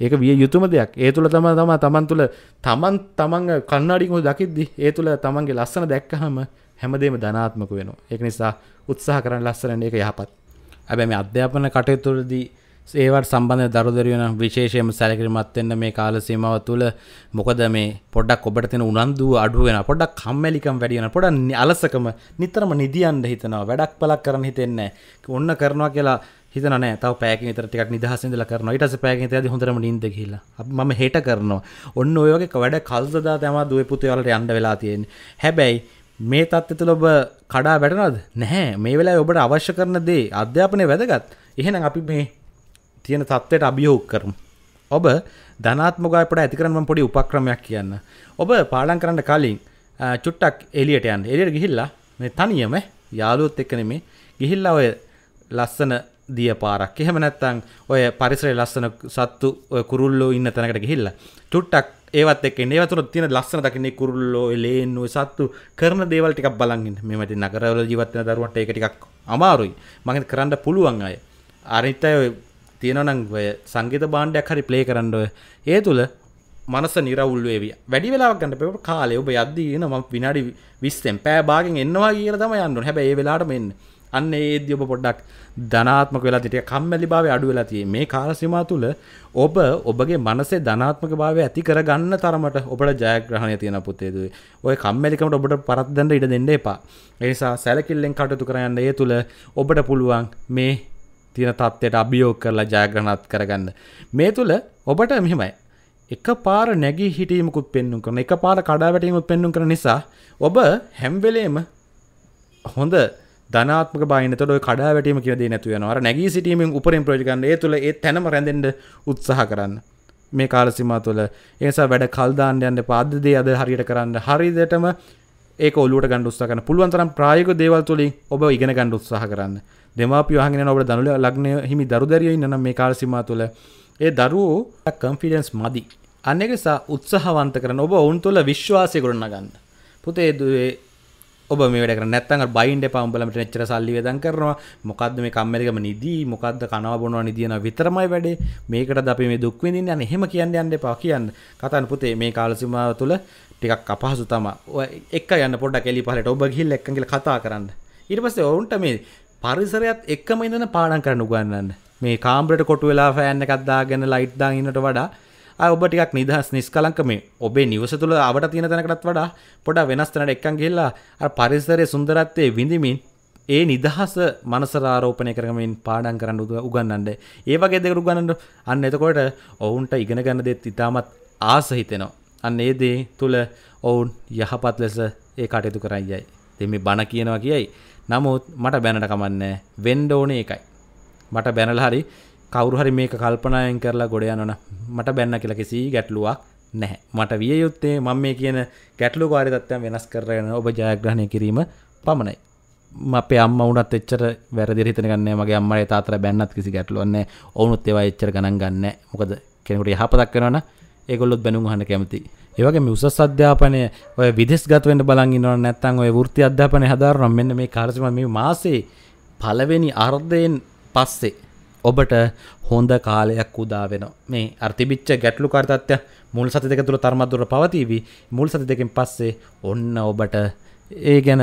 ඒක විය යුතුම දෙයක් ඒ තුළ තම තම තමන් තුළ තමන් තමන් කන්නාඩිකෝ දකිද්දි ඒ තුළ තමන්ගේ ලස්සන දැක්කහම හැමදේම ධනාත්මක වෙනවා ඒක නිසා උත්සාහ කරන්න ලස්සන ඒක යහපත් ඇබැ මේ අධ්‍යාපන කටයුතුරදී ඒවට සම්බන්ධ දරුදරයන විශේෂයම සැලකිරිමත් වෙන්න මේ කාල සීමාව තුළ මොකද මේ පොඩ්ඩක් ඔබට තියෙන උනන්දුව අඩු වෙනවා පොඩ්ඩක් කම්මැලිකම් වැඩි වෙනවා පොඩ්ඩක් අලසකම නිතරම නිදියන්න හිතනවා වැඩක් පලක් කරන්න හිතෙන්නේ ඔන්න කරනවා කියලා හිතන නෑ තව පෑකින් විතර ටිකක් නිදහස් ඉඳලා කරනවා ඊට පස්සේ පෑකින් විතරදී හොඳටම නිින්ද ගිහිල්ලා අපි මම හෙට කරනවා ඔන්න ඔය වගේ වැඩ කල්දදා තමයි දුවේ පුතේ වලට යන්න වෙලා තියෙන්නේ හැබැයි මේ තත්ත්වය තුළ ඔබ කඩා වැටෙනවද නැහැ මේ වෙලාවේ ඔබට අවශ්‍ය කරන දේ අධ්‍යාපනය වැදගත් එහෙනම් අපි මේ තියෙන තත්ත්වයට අභියෝග කරමු ඔබ ධනාත්මකවපට ඇති කරන්න පොඩි උපක්‍රමයක් කියන්න. ඔබ පාඩම් කරන්න කලින් චුට්ටක් එළියට යන්න. එළියට ගිහිල්ලා මේ තනියම යාළුවොත් එක්ක නෙමෙයි ගිහිල්ලා ඔය ලස්සන දිය පාරක් එහෙම නැත්තං ඔය පරිසරය ලස්සන සත්තු කුරුල්ලෝ ඉන්න තැනකට ගිහිල්ල චුට්ටක් ඒවත් එක් ඒවතුර තින ලස්සන දකින්නේ කුරුල්ලෝ ලේන්නුව සත්තු කරන දේවල් ටික් බලගින් මෙමති නගරවල ජීවත්වන දරුවට ඒ ටික් අමාරුයි මඟ කරන්න පුළුවන් අය අරිතය තියෙනනං ඔය සංගීත බාණ්ඩයක් හරි ප්ලේ කරන්නඩ ඒ තුළ මනස නිරවුල්ලුවේවිය වැඩි වෙලාක් ගන්න පෙට කාලය ඔබ යද්දී න ම විනාඩි විස්තෙන් පෑ බාගෙන් එන්නවා කියල තම යන්නු හැබැ ඒ වෙලාට මෙන්න අන්න ඒදී ඔබ පොඩ්ඩක් ධනාත්මක වෙලා තිටිය කම්මැලි භාවය අඩු වෙලා තියෙන්නේ මේ කාලසීමා තුළ ඔබ ඔබගේ මනසේ ධනාත්මක භාවය ඇති කරගන්න තරමට ඔබට ජයග්‍රහණය තියෙන පුතේ දුවේ ඔය කම්මැලිකමට ඔබට පරද්දන්න ඉඩ දෙන්න එපා ඒ නිසා සැලකිල්ලෙන් කටයුතු කරන්න ඒ තුළ ඔබට පුළුවන් මේ තියෙන තත්ත්වයට අභියෝග කරලා ජයග්‍රහණත් කරගන්න මේ තුළ ඔබට මෙහෙමයි එක පාර නැගී හිටීමකුත් පෙන්නුම් කරන එක පාර කඩාවැටීමකුත් පෙන්නුම් කරන නිසා ඔබ හැම්වෙලේම හොඳ ධනාත්මක බයිනතට ඔය කඩා වැටීම කියන දේ නැතුව යනවා. අර නැගී සිටීමෙන් උපරිම ප්‍රයෝජන ගන්න. ඒ තුළ ඒ තැනම රැඳෙන්න උත්සාහ කරන්න. මේ කාල සීමාව තුළ ඒ නිසා වැඩ කල් දාන්න යන්න පාද දේ අද හරියට කරන්න. හරියටම ඒක ඔලුවට ගන්න උත්සාහ කරන්න. පුළුවන් තරම් ප්‍රායෝගික දේවල් තුලින් ඔබ ඉගෙන ගන්න උත්සාහ කරන්න. දෙමාපියෝ අහගෙන යන ඔබට දනුල ලග්නය හිමි දරුදැරියෝ ඉන්න නම් මේ කාල සීමාව තුළ ඒ දරුවෝ කන්ෆිඩන්ස් මදි. අන්න ඒක නිසා උත්සාහවන්ත කරන ඔබ ඔවුන් තුළ විශ්වාසය ගොඩනගන්න. පුතේ ඔබ මේට නැත්තන් බයින්ට පම්බලමට නච්චර සල්ලි දන් කරනවා මොකක්ද මේ කම්මරිකම නිදී මොකක්ද කනවා බොනවා නිදියන විතරමයි වැඩේ මේකට අපි මේ දුක්විඳින් යන්න හෙම කියන්න යන්න එපා කියන්න කතන් පුතේ මේ කාලසිමාව තුළ ටිකක් අපහසු තම එක් යන්න පොඩ කෙලි පහලට ඔබ ගිල් එක්කගල කතා කරන්න ඉරිපස්සේ ඔවුන්ට මේ පරිසරයත් එක්කම ඉඳන පාඩන් කරන්න උගන්නන්න මේ කාම්බ්‍රට කොටු වෙලා ෑන්න කද්දාගෙන ලයිට්දාගන්නට වඩා ඔබ ටිකක් නිදහස් නිස්කලංක මේ ඔබේ නිවස තුළ අවට තියෙන තැනකටත් වඩා පොඩා වෙනස් තැනකට එක්කන් ගිහිල්ලා අර පරිසරයේ සුන්දරත්වයේ විඳිමින් ඒ නිදහස මනසරාරෝපනය කරමින් පාඩම් කරන්න උගන්නන්න ඒ වගේ දෙකරු ගන්නට අන්න එතකොට ඔවුන්ට ඉගෙන ගන්න දෙත් ඉතාමත් ආසහිතෙනවා අන්න ඒ දේ තුළ ඔවුන් යහපත් ලෙස ඒ කටයුතු කරයියයි දෙමි බණ කියනවා කියයි නමුත් මට බැනට කමන්න වෙන්ඩ ඕනේ එකයි මට බැනල හරි කවරුහරි මේක කල්පනායෙන් කරලා ගොඩ යනන මට බැන්න කියලා කිසි ගැටලුවක් නැහැ මට විය යුත්තේ මම මේ කියන ගැටලු කාරිතත්වයන් වෙනස් කරගෙන ඔබ ජයග්‍රහණය කිරීම පමණයි අපේ අම්ම උනත් එච්චර වැරදි හිතන ගන්න මගේ අම්මගේ තාතර බැන්නත් කිසි ගැටලුවන්නේ ඔවුනුත් ඒවා එච්චර ගණන් ගන්න මොකද කෙනෙකුට යහපතක් වෙනවන ඒගොල්ලොත් බැනුම් අහන්න කැමති ඒවගේ උසස් අධ්‍යාපනය ඔය විදෙස්ගතවෙන්ට බලන් ඉන්නව නැත්තන් ඔය වෘත්ති අධ්‍යාපනය හදාරනම් මෙන්න මේ කාර්සිම මේ මාසේ පළවෙනි අර්ධයෙන් පස්සේ ඔබට හොඳ කාලයක් උදා වෙන මේ අර්තිබිච්ච ගැටලු කාර්තත්ය මුල් සති දෙක තුළ තර්මදුර පවතිවී මුල් සති දෙකින් පස්සේ ඔන්න ඔබට ඒ ගැන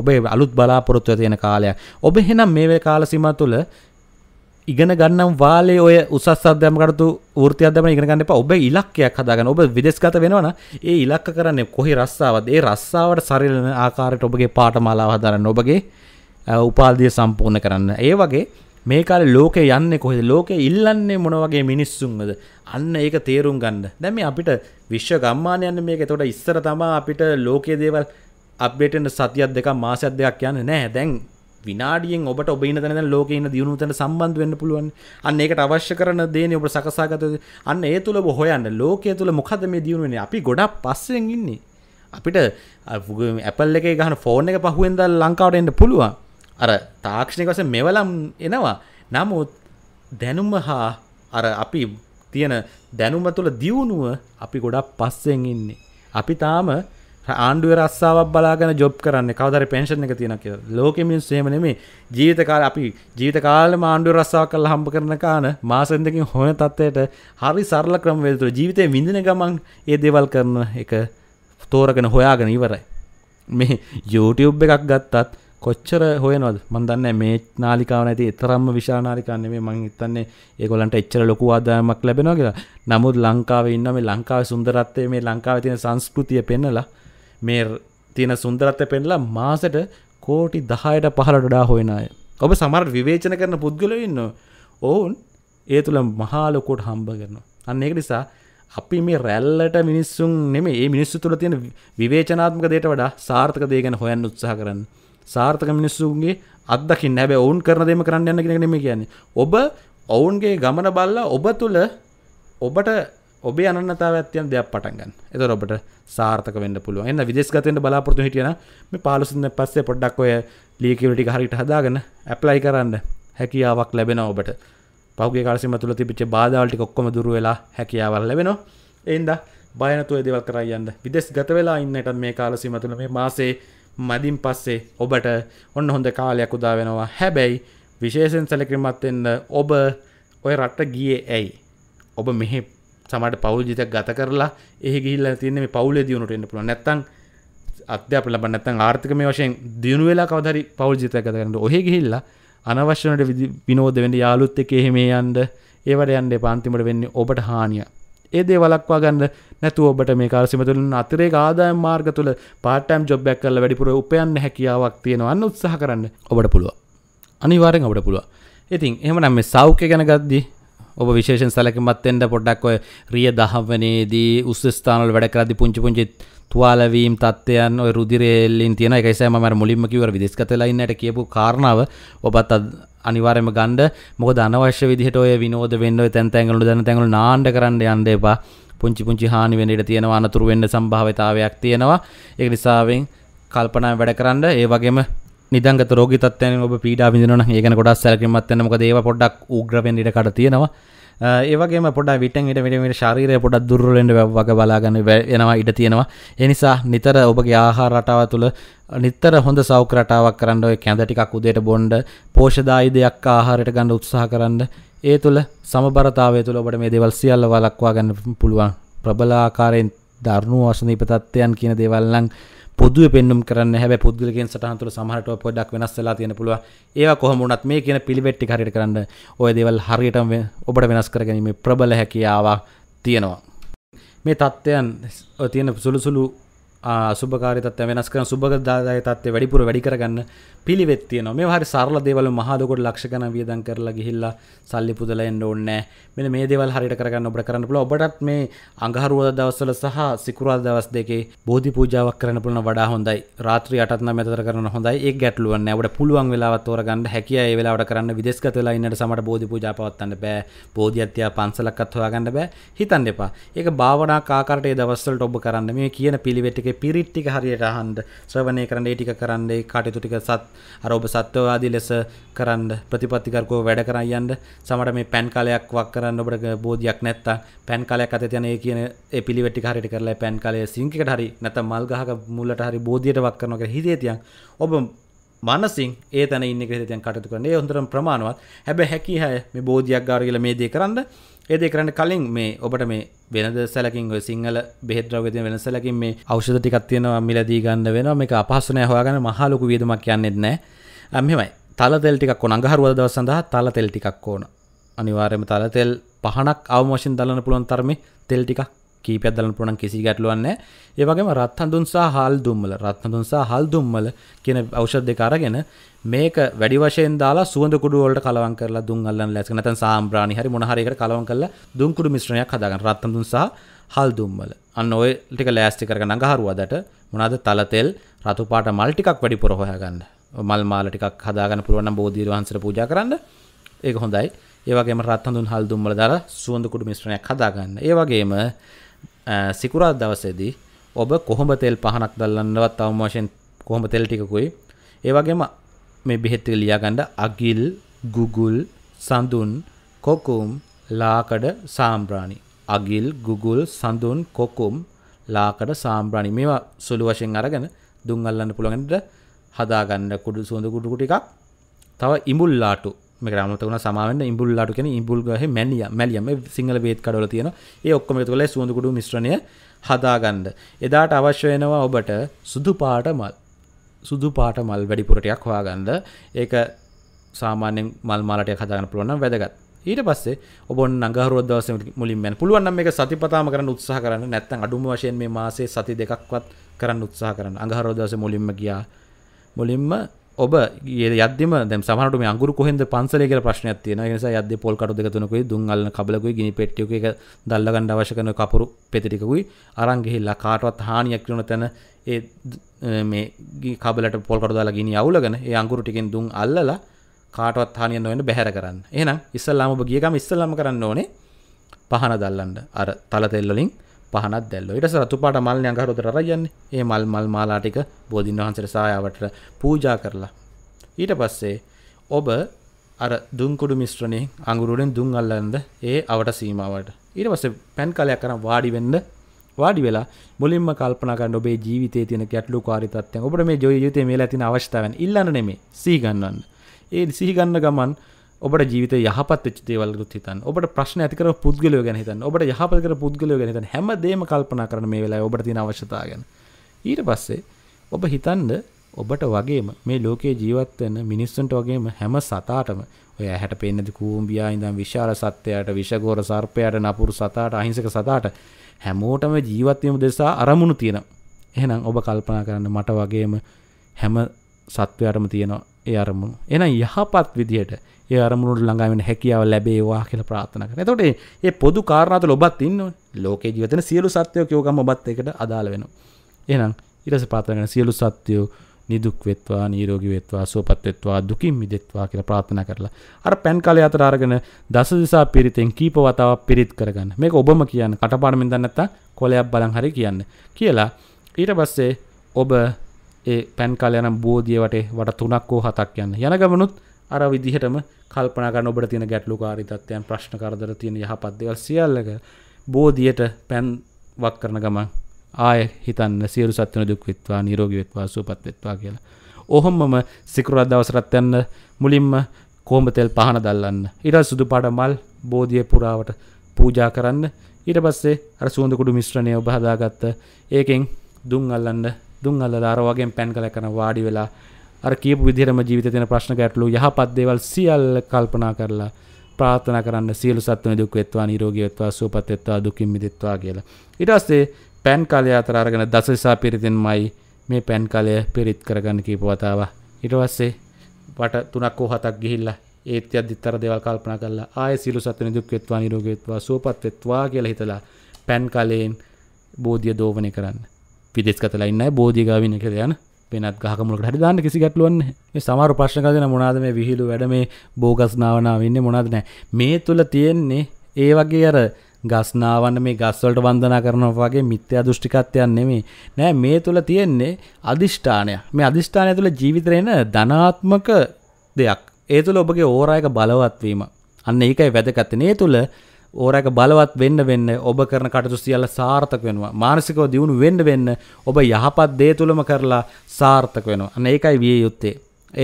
ඔබේ අලුත් බලාපොරොත්තුව තියෙන කාලයක් ඔබ හෙනම් මේ කාල සිම තුළ ඉගෙන ගන්නම් වාලේ ඔය උසස් අධ්‍යමකටතු ෘතියදම ඉගෙනගන්න ඔබ ඉලක්කයක් හදාගන්න ඔබ විදෙස්ගත වෙනවන ඒ ඉලක්ක කරන්නේ කොහි රස්සාාවත් ඒ රස්සාාවට සරිලන ආකාරයට ඔබගේ පාට මලාව හදරන්න ඔබගේ උපාදිය සම්පූර්ණ කරන්න ඒ වගේ මේකල් ලෝක යන්න කොහෙද ලෝක ඉල්ලන්නේ මොනවගේ මිනිස්සුන්ද අන්න ඒක තේරුම් ගන්න දැම අපිට විශ්ව ගම්මානයන්න මේක තොට ඉස්සර තමා අපිට ලෝකයේ දේවල් අපේටෙන් සතියක් දෙක මාසයක් දෙයක් යන්න නෑ දැන් විනාඩියෙන් ඔබට ඔබ ඉන්න තැන ලෝක ඉන්න දියුණුතන සම්බන්ධ වෙන්න පුළුවන් අන්න ඒකට අවශ්‍ය කරන දේනේ ඔබ සකසාගත අන්න ඒ තුල ඔබ හොයන්න ලෝකයේ තුල මොකද මේ දියුණු වෙන්නේ අපි ගොඩක් පස්සෙන් ඉන්නේ අපිට ඇපල් එකේ ගහන ෆෝන් එක පහුවෙන්ද ලංකාවට එන්න පුළුවන් අර තාක්ෂණික වස මෙවලම් එනවා නමුත් දැනුම හා අර අපි තියෙන දැනුම තුළ දියුණුව අපි ගොඩක් පස්සෙන් ඉන්නේ. අපි තාම ආණ්ඩුව රස්සාාවක් බලාගෙන ජොබ් කරන්න කවදර පේෂණ එක තියෙන කිය ලෝක මිනිස් සේමන මේ ජීවිතකාල අපි ජීවිතකාල ආණ්ඩුව රස්සාාව කල් හම්බ කරන කාන මාසන්දකින් හොන තත්වයට හරි සරල ක්‍රමවේතුර ජීවිතය විඳන ගමන් ඒ දේවල් කරන එක තෝරගෙන හොයාගෙන ඉවරයි. මේ YouTube එකක් ගත්තත් කොච්චර හොයනොද මන්දන්න මේ නාලිකාව නැති එතරම්ම විශානාරිකාන්නේ මං හිතන්නේ ඒගොලන්ට එච්චර ලොකු ආදායමක් ලැබෙනවා කියලා නමුත් ලංකාව ඉන්න මේ ලංකාව සුන්දරත්වය මේ ලංකාව තියෙන සංස්කෘතිය පෙන්නලා මේ තියෙන සුන්දරත්වය පෙන්ලා මාසට කෝටි දහයට පහලට ඩා හොයනය ඔබ සමර විවේචන කරන පුද්ගලව ඉන්න ඔවුන් ඒ තුළ මහාලොකොට හම්බ කරනවා අන්න ඒක නිසා අපි මේ රැල්ලට මිනිස්සුන් නෙමේ ඒ මිනිස්සු තුළ තියෙන විවේචනාත්මක දේට වඩා සාර්ථක දේ ගැන හොයන්න උත්සාහ කරන්න සාර්ථක මිනිස්සුන්ගේ අදකි නැබ ඔවුන් කරන දෙම කරන්න යන්න කෙන මේ කියන්නේ ඔබ ඔවුන්ගේ ගමන බල්ලා ඔබ තුළ ඔබට ඔබ අනතාව ඇතියන් දෙයක් පටන්ගන්න එත ඔබට සාර්ථක වන්න පුළුව එන්න විදෙස්ගතයට බලාපොරතු හිටියන මේ පාලුසින්න පස්සේ පොඩ්ඩක් ඔය ලීකවටි හරිට හදාගෙන ඇප්ලයි කරන්න හැකියාවක් ලැබෙන ඔබට පහුගේ කාසිම තුළ තිබිච බාධාවලටි ඔක්කොම දුර වෙලා හැකියාවල් ලැබෙනවා එන්ද බයනතුව දෙවල් කරයන්න විදෙස් ගත වෙලා ඉන්නට මේ කාලසිම තුළ මේ මාසේ මදින් පස්සේ ඔබට ඔන්න හොඳ කාලයක් උදා වෙනවා හැබැයි විශේෂෙන් සැලකිරිමත්වෙන්න ඔබ ඔය රට්ට ගිය ඇයි ඔබ මෙහෙ සමට පෞද්ජිතක් ගත කරලා එහ ගිල්ල තියන මේ පවුල දියුණුට එන්න පුළුව නැත්තං අධ්‍යාප ලබ නැත්තං ආර්ථික මේ වශයෙන් දියුණු වෙලා කවදරි පෞද්ජිතය ගත කරන්න ඔහ ගිහිල්ලා අනවශ්‍යනට විනෝද වෙන්න යාලුත් එක එහෙමේ යන්ඩ ඒවට යන්ඩ පාන්තිමට වෙන්නේ ඔබට හානිය ඒදේ වලක්වා ගන්න නැතුව ඔබට මේ කාර්සිමතුලින් අතරේ ආදායම් මාර්ග තුළ පාටම් ජොබ්බැක් කරල වැඩිපුර උපයන්න හැකියාවක් තියෙනවන්න උත්සාහ කරන්න ඔබට පුළුව අනිවාරෙන් ඔබට පුළුව ඉතින් එහමනම් මේ සෞඛ්‍ය ගැන ගද්දී ඔබ විශේෂෙන් සැලකමත්තෙන්ට පොඩ්ඩක් ඔය රිය දහවනේදී උස්සස්ථානල් වැඩකරදි පුංචි පුංචිත් තුවාලවීම් තත්වයන් රුදිරෙල්ලින් තියෙන එකයිසෑම මුලින්ම කිවර විදිස්කතලයින්නට කියපු කාරණාව ඔබත් අනිවාරම ගණ්ඩ මොක දනවශ්‍ය විදිහට ඔය විනෝද වෙන්න තැන්තැන්ගලු දැන තැඟලු නාන්ඩ කරන්න යන්න එපා පුංචි පුංචි හානි වෙනට තියෙනවා අනතුරු වෙන්න සම්භාවතාවයක් තියෙනවා ඒ නිසාවෙන් කල්පනා වැඩ කරන්න ඒ වගේම නිදග රෝග තත්යන ඔබ පීඩා විදිනන ඒකන ගොඩක් සැලකිමත් වෙන මොකද ඒව පොඩ්ඩක් උග්‍ර වෙන්න ඉඩ කඩ තියෙනවා ඒවගේ පොඩ විටන්ට විට ශරීරය පොඩක් දුරලෙන්ට වග බලාගන්න එනවා ඉඩ තියෙනවා එනිසා නිතර ඔබගේ ආහාර රටාව තුළ නිතර හොඳ සෞඛ්‍ය රටාවක් කරන්න ඔය කැඳ ටිකක් උදේට බොණ්ඩ පෝෂදායීදයක් ආහාරයට ගන්න උත්සාහ කරන්න ඒ තුළ සමබරතාවය තුළ ඔබට මේ දේවල් සියල්ල වළක්වා ගන්න පුළුවන් ප්‍රබලාකාරයෙන් දරුණු අසනීප තත්ත්වයන් කියන දේවල් නම් පොදුව පෙන්නුම් කරන්න හැ පුද්ගලගෙන් සටහන්තුර සමහට පොඩක් වෙනස් වෙලා තියෙන පුළුව ඒ කොහොමුණත් මේ කියන පිළිවෙට්ටි හරිට කරන්න ඔය දෙවල් හරියටම ඔබට වෙනස් කරගැනීම ප්‍රබල හැකියාවක් තියෙනවා. මේ තත්ත්වයන් තියෙන සුළුසුළු සුභකාරතත් වෙනස් කර සුභගදාය තත්ව වැඩිපුර වැඩිකරගන්න පිළිවෙත්තිය නො මේ හරි සරල දේවල මහදකොට ලක්ෂකන වියදන් කරලා ගිහිල්ලා සල්ලි පුදල එන්න ඕන්නෑ මෙ මේ දෙවල් හරිට කරගන්න ඔබට කරන්න පුල ඔබටත් මේ අඟහරුවද දවස්සල සහ සිකුරල් දවස් දෙකේ බෝධි පූජාවක් කරන පුළන වඩා හොඳයි රාත්‍රිය අටත්න මෙතර කරන හොඳයි ඒ ගැටලුවන්න ඔට පුළුවන් වෙලාවත් තෝරගන්න හැකිය වෙලාවට කරන්න විදෙස්ගත වෙලා ඉන්නට සමට බෝධි පූජාපවත්තන්න බෑ බෝධි අධ්‍යා පන්සලක්කත් හොයාගන්න බෑ හිතන්න එපා ඒක භාවනා කාකාරට දවස්සලට ඔබ කරන්න මේ කියන පිළිවෙට්ටික පිරිට්ටික හරියට අහන්ඩ ශ්‍රවණය කරන්න ඒටික කරන්නේ කටයුතුටික සත් අරෝබ සත්වවාදී ලෙස කරන්න ප්‍රතිපත්තිකරකෝ වැඩ කරයන්ට සමට මේ පැන් කාලයක් වක් කරන්න ඔබට බෝධයක් නැත්ත පැන් කාලයක් අත යන කියන පිළිවෙටි හරිට කරලා පැන් කාලය සිංකට හරි නැත මල්ගහක මුල්ලට හරි බෝධියට වක් කරනක හිදේතියන් ඔබ මනසින් ඒ තැන ඉන්න ෙතයන් කටතු කරන්නේ හොඳරම් ප්‍රමාණවත් හැබ හැකි හය මේ බෝධයක් ගාර කියල මේ දේ කරන්න ඒදේ කරන්න කලින් මේ ඔබට මේ වෙනද සැලකින් ඔය සිංහල බෙහෙද්‍රවති වෙන සැලකින් මේ අවෂධ ටිකත්තියෙනවා මිලදී ගන්න වෙන මේ අපහසුන හොයාගන්න මහලොකු වියදමක් කියන්නෙත් නෑ මෙමයි තල තෙල්ටික් ඕන අඟහරුවද දවස් සඳහා තල තෙල්ටිකක් ඕන අනිවාර්යම තල තෙල් පහනක් අවමෝෂෙන් දලන පුළුවන් තරමේ තෙල්ටිකක් කීපයදලන පුරන කිසි ගැටලුවන්න ඒවගේම රත්හඳුන්සා හල් දුම්මල රත්හඳුන්සා හල් දුම්මල කියන අවෂද් දෙකාරගෙන මේක වැඩි වශයෙන් දාලා සුවඳකුඩු වලට කලවම් කරලා දුම් අල්ලන් ලැස්ක නැත්නම් සාම්බ්‍රාණි හරි මොන හරි එකට කලවම් කරලා දුම් කුඩු මිශ්‍රණයක් හදාගන්න රත්හඳුන්සා හල් දුම්මල අන්න ඔය ටික ලෑස්ති කරගෙන අඟහරුවාදට මොනවාද තල තෙල් රතු පාට මල් ටිකක් වැඩිපුර හොයාගන්න මල් මාල ටිකක් හදාගන්න පුළුවන් නම් බෝධි වහන්සේට පූජා කරන්න ඒක හොඳයි ඒ වගේම රත්හඳුන් හල්දුම් වල දාලා සුවඳ කුඩු මිශ්‍රණයක් හදාගන්න ඒ වගේම සිකුරාත් දවසේදී ඔබ කොහොඹ තෙල් පහනක් දල්ලන්නවත් අවම වශයෙන් කොහොඹ තෙල් ටිකකුයි ඒ වගේම මේ බෙහෙත් ටික ලියාගන්න අගිල් ගුගුල් සඳුන් කොකුම් ලාකඩ සාම්බ්‍රාණි අගිල් ගුගුල් සඳුන් කොකුම් ලාකඩ සාම්බ්‍රාණි මේවා සුළු වශයෙන් අරගෙන දුම් අල්ලන්න පුළුවන් හදාගන්න කුඩු සුවඳ කුඩු ටිකක් තව ඉඹුල් ලාටු ග්‍රමතවන සමාවෙන් ඉම්බුල්ලාට කෙන ඉම්බුල් ගහ මැලිය මැලියම සිංහල බේත් කඩල තියෙන ඒ ඔක්කොම තුළ සුවඳකුඩු මිශ්‍රණය හදාගන්ඩ. එදාට අවශ්‍ය වෙනවා ඔබට සුදු පාට මල් සුදු පාට මල් වැඩිපුරටයක් හවාගන්ඩ ඒක සාමාන්‍යෙන් මල් මාලටය හදාගන්න පුළුවන් වැදගත් ඊට පස්සේ ඔබොන් අගරෝදවස මුලින්ම පුළුවන් එක සතිපතාම කරන්න උත්සාහ කරන්න නැත්තන් අඩුම වශයෙන් මේ මාසේ සති දෙකක්වත් කරන්න උත්සාහ කරන්න අගහරෝදවස මුලින්ම ගියා මුලින්ම ඔබ යදම දැ සමට අගුර කොහෙද පන්සලේක ප්‍රශ්නයක් තියෙන නිසා යද පොල්කට දෙකතුනකුයි දුන්ගල්න කබලකුයි ගිනි පෙට්ටියක එක දල්ලගණ්ඩ අවශකන කපුරු පෙතිටිකුයි අරංගෙහිල්ලා කාටවත් හානියක් වන තැන ඒ මේ කබලට පොල්කරදාලා ගිනි අවුලගෙන ඒ අංගුරු ටිකෙන් දුන් අල්ලලා කාටවත් හානිය නොවෙන බැහැර කරන්න එහනම් ඉස්සල්ලාම ගියකම ඉස්සල්ලම කරන්න ඕනේ පහන දල්ලන්ඩ අර තලතෙල්ලොලින් පහනක් දැල්ල ඉට සතු පාට මල්නය අඟහරුද රයන්න ඒ මල් මල් මාලාටික බෝධීන් වහන්සට සායාවට පූජා කරලා. ඊට පස්සේ ඔබ අර දුංකුඩු මිස්ත්‍රණය අගුරුඩෙන් දුන් අල්ලන්ද ඒ අවට සීමාවට ඊට පස්සේ පැන් කලයක් කරන වාඩිවෙන්න වාඩි වෙලා මුලින්ම කල්පනා කරන්න ඔබේ ජීවිතයේ තියෙන ගැටලු කාරිතත්වයන් ඔබට මේ ජීවිතයේ මේ ඇතින අවශ්‍යතාවයන් ඉල්ලන්න නෙමෙයි සිහි ගන්නන්න. ඒ සිහි ගන්න ගමන් ඔබට ජීවිත යහපත් චිතේවලුත් හිතන් ඔබට ප්‍රශ්න ඇතිකර පුද්ගලය ගැන හිතන් ඔබට යහපතකර පුද්ගලය ගැන හැමදේම කල්පනා කරන මේ වෙලා ඔබට තින අවශ්‍යතාගන්න ඊට පස්සේ ඔබ හිතන්ද ඔබට වගේම මේ ලෝකයේ ජීවත්වන්න මිනිස්සුන්ට වගේම හැම සතාටම ඔය හැට පෙන්නති කූම්බියා ඉඳම් විශාල සත්‍යයට විශගෝර සර්පයට නපුරු සතාට අහිංසක සතාට හැමෝටම ජීවත්වීම දෙසා අරමුණු තියෙන එහෙනම් ඔබ කල්පනා කරන්න මට වගේම හැම සත්වයටම තියෙනවා ඒ අරමුණු එනම් යහපත් විදිහට ඒ අරමුණට ළඟාවෙන හැකියාව ලැබේවා කියලා ප්‍රාර්ථනා කරනවා. එතකොට මේ පොදු කාරණා තුළ ඔබත් ඉන්නවනේ. ලෝකේ ජීවිතන සියලු සත්වයෝ කියෝගම ඔබත් ඒකට අදාළ වෙනවා. එහෙනම් ඊටසේ ප්‍රාර්ථනා කරන සියලු සත්වයෝ නිදුක් වෙත්වා, නිරෝගී වෙත්වා, සුවපත් වෙත්වා, දුකින් මිදෙත්වා කියලා ප්‍රාර්ථනා කරලා අර පෑන් කාලය අතර අරගෙන දස දිසා පිරිතෙන් කීප වතාවක් පිරිත් කරගන්න. මේක ඔබම කියන්න. කටපාඩමින් දන්නේ නැත්තම් කොලයක් බලන් හරි කියන්න කියලා ඊට පස්සේ ඔබ ඒ පැන් කාලය යන බෝධිය වටේ වට තුනක් හෝ හතක් යන්න. යන ගමනුත් අර විදිහටම කල්පනා කරන ඔබට තියෙන ගැටලු කාරිතත්වයන් ප්‍රශ්න කරදර තියෙන යහපත් දේවල් සියල්ලක බෝධියට පැන් වක් කරන ගමන් ආය හිතන්න සියලු සත්වන දුක් වෙත්වා නිරෝගී වෙත්වා සුවපත් වෙත්වා කියලා ඔහොමම සිකුරාදා දවසටත් යන්න මුලින්ම කොහොඹ තෙල් පහන දැල්ලන්න ඊට සුදු පාට මල් බෝධිය පුරාවට පූජා කරන්න ඊට පස්සේ අර සුවඳකුඩු මිශ්‍රණය ඔබ හදාගත්ත ඒකෙන් දුම් අල්ලන්න දුම් අල්ලලා අර වගේ පැන් කළ කරන වාඩි වෙලා අර කියපු විදිහටම ජීවිතේ තියෙන ප්‍රශ්න ගැටලු යහපත් දේවල් සියල්ල කල්පනා කරලා ප්‍රාර්ථනා කරන්න සියලු සත්ත්වන දුක් වෙත්වා නිරෝගී වෙත්වා සුවපත් වෙත්වා දුකින් මිදෙත්වා කියලා. ඊට පස්සේ පෑන් කාලය අතර අරගෙන දසසා පිරිතෙන්මයි මේ පෑන් කාලය පිරිත් කරගන්න කීප වතාව. ඊට පස්සේ වට තුනක් හෝ හතක් ගිහිල්ලා ඒත් අධිතර දේවල් කල්පනා කරලා ආය සියලු සත්ත්වන දුක් වෙත්වා නිරෝගී වෙත්වා සුවපත් වෙත්වා කියලා හිතලා පෑන් කාලයෙන් බෝධිය දෝවනය කරන්න. විදෙස් කතලා ඉන්න බෝධිගාවින කියලා යන පෙනත් ගහකමලට හරි දාන්න කිසි ගැටලුවන් සමර ප්‍රශ්නකදන මොනාද මේ විහිලු වැඩ මේ බෝගස්නාවනාව ඉන්න මොනාද නෑ මේ තුළ තියෙන්නේ ඒ වගේ අර ගස්නාවන්න මේ ගස්වලට බන්ධනා කරනවාගේ මිත්‍ය දෘෂ්ටිකත්වයන් නෙමේ නෑ මේ තුළ තියෙන්නේ අධිෂ්ඨානය මේ අධිෂ්ඨානය තුළ ජීවිතරෙන ධනාත්මක දෙයක් ඒ තුළ ඔබගේ ඕරායක බලවත්වීම අන්න ඒකයි වැදකත්තන ඒ තුළ ඕරක බලවත් වෙන්න වෙන්න ඔබ කරන කටතු සියල්ල සාර්ථක වෙනවා මානසිකව දියුණු වෙන්න වෙන්න ඔබ යහපත් දේ තුළම කරලා සාර්ථක වෙනවා අන්න ඒකයි විය යුත්තේ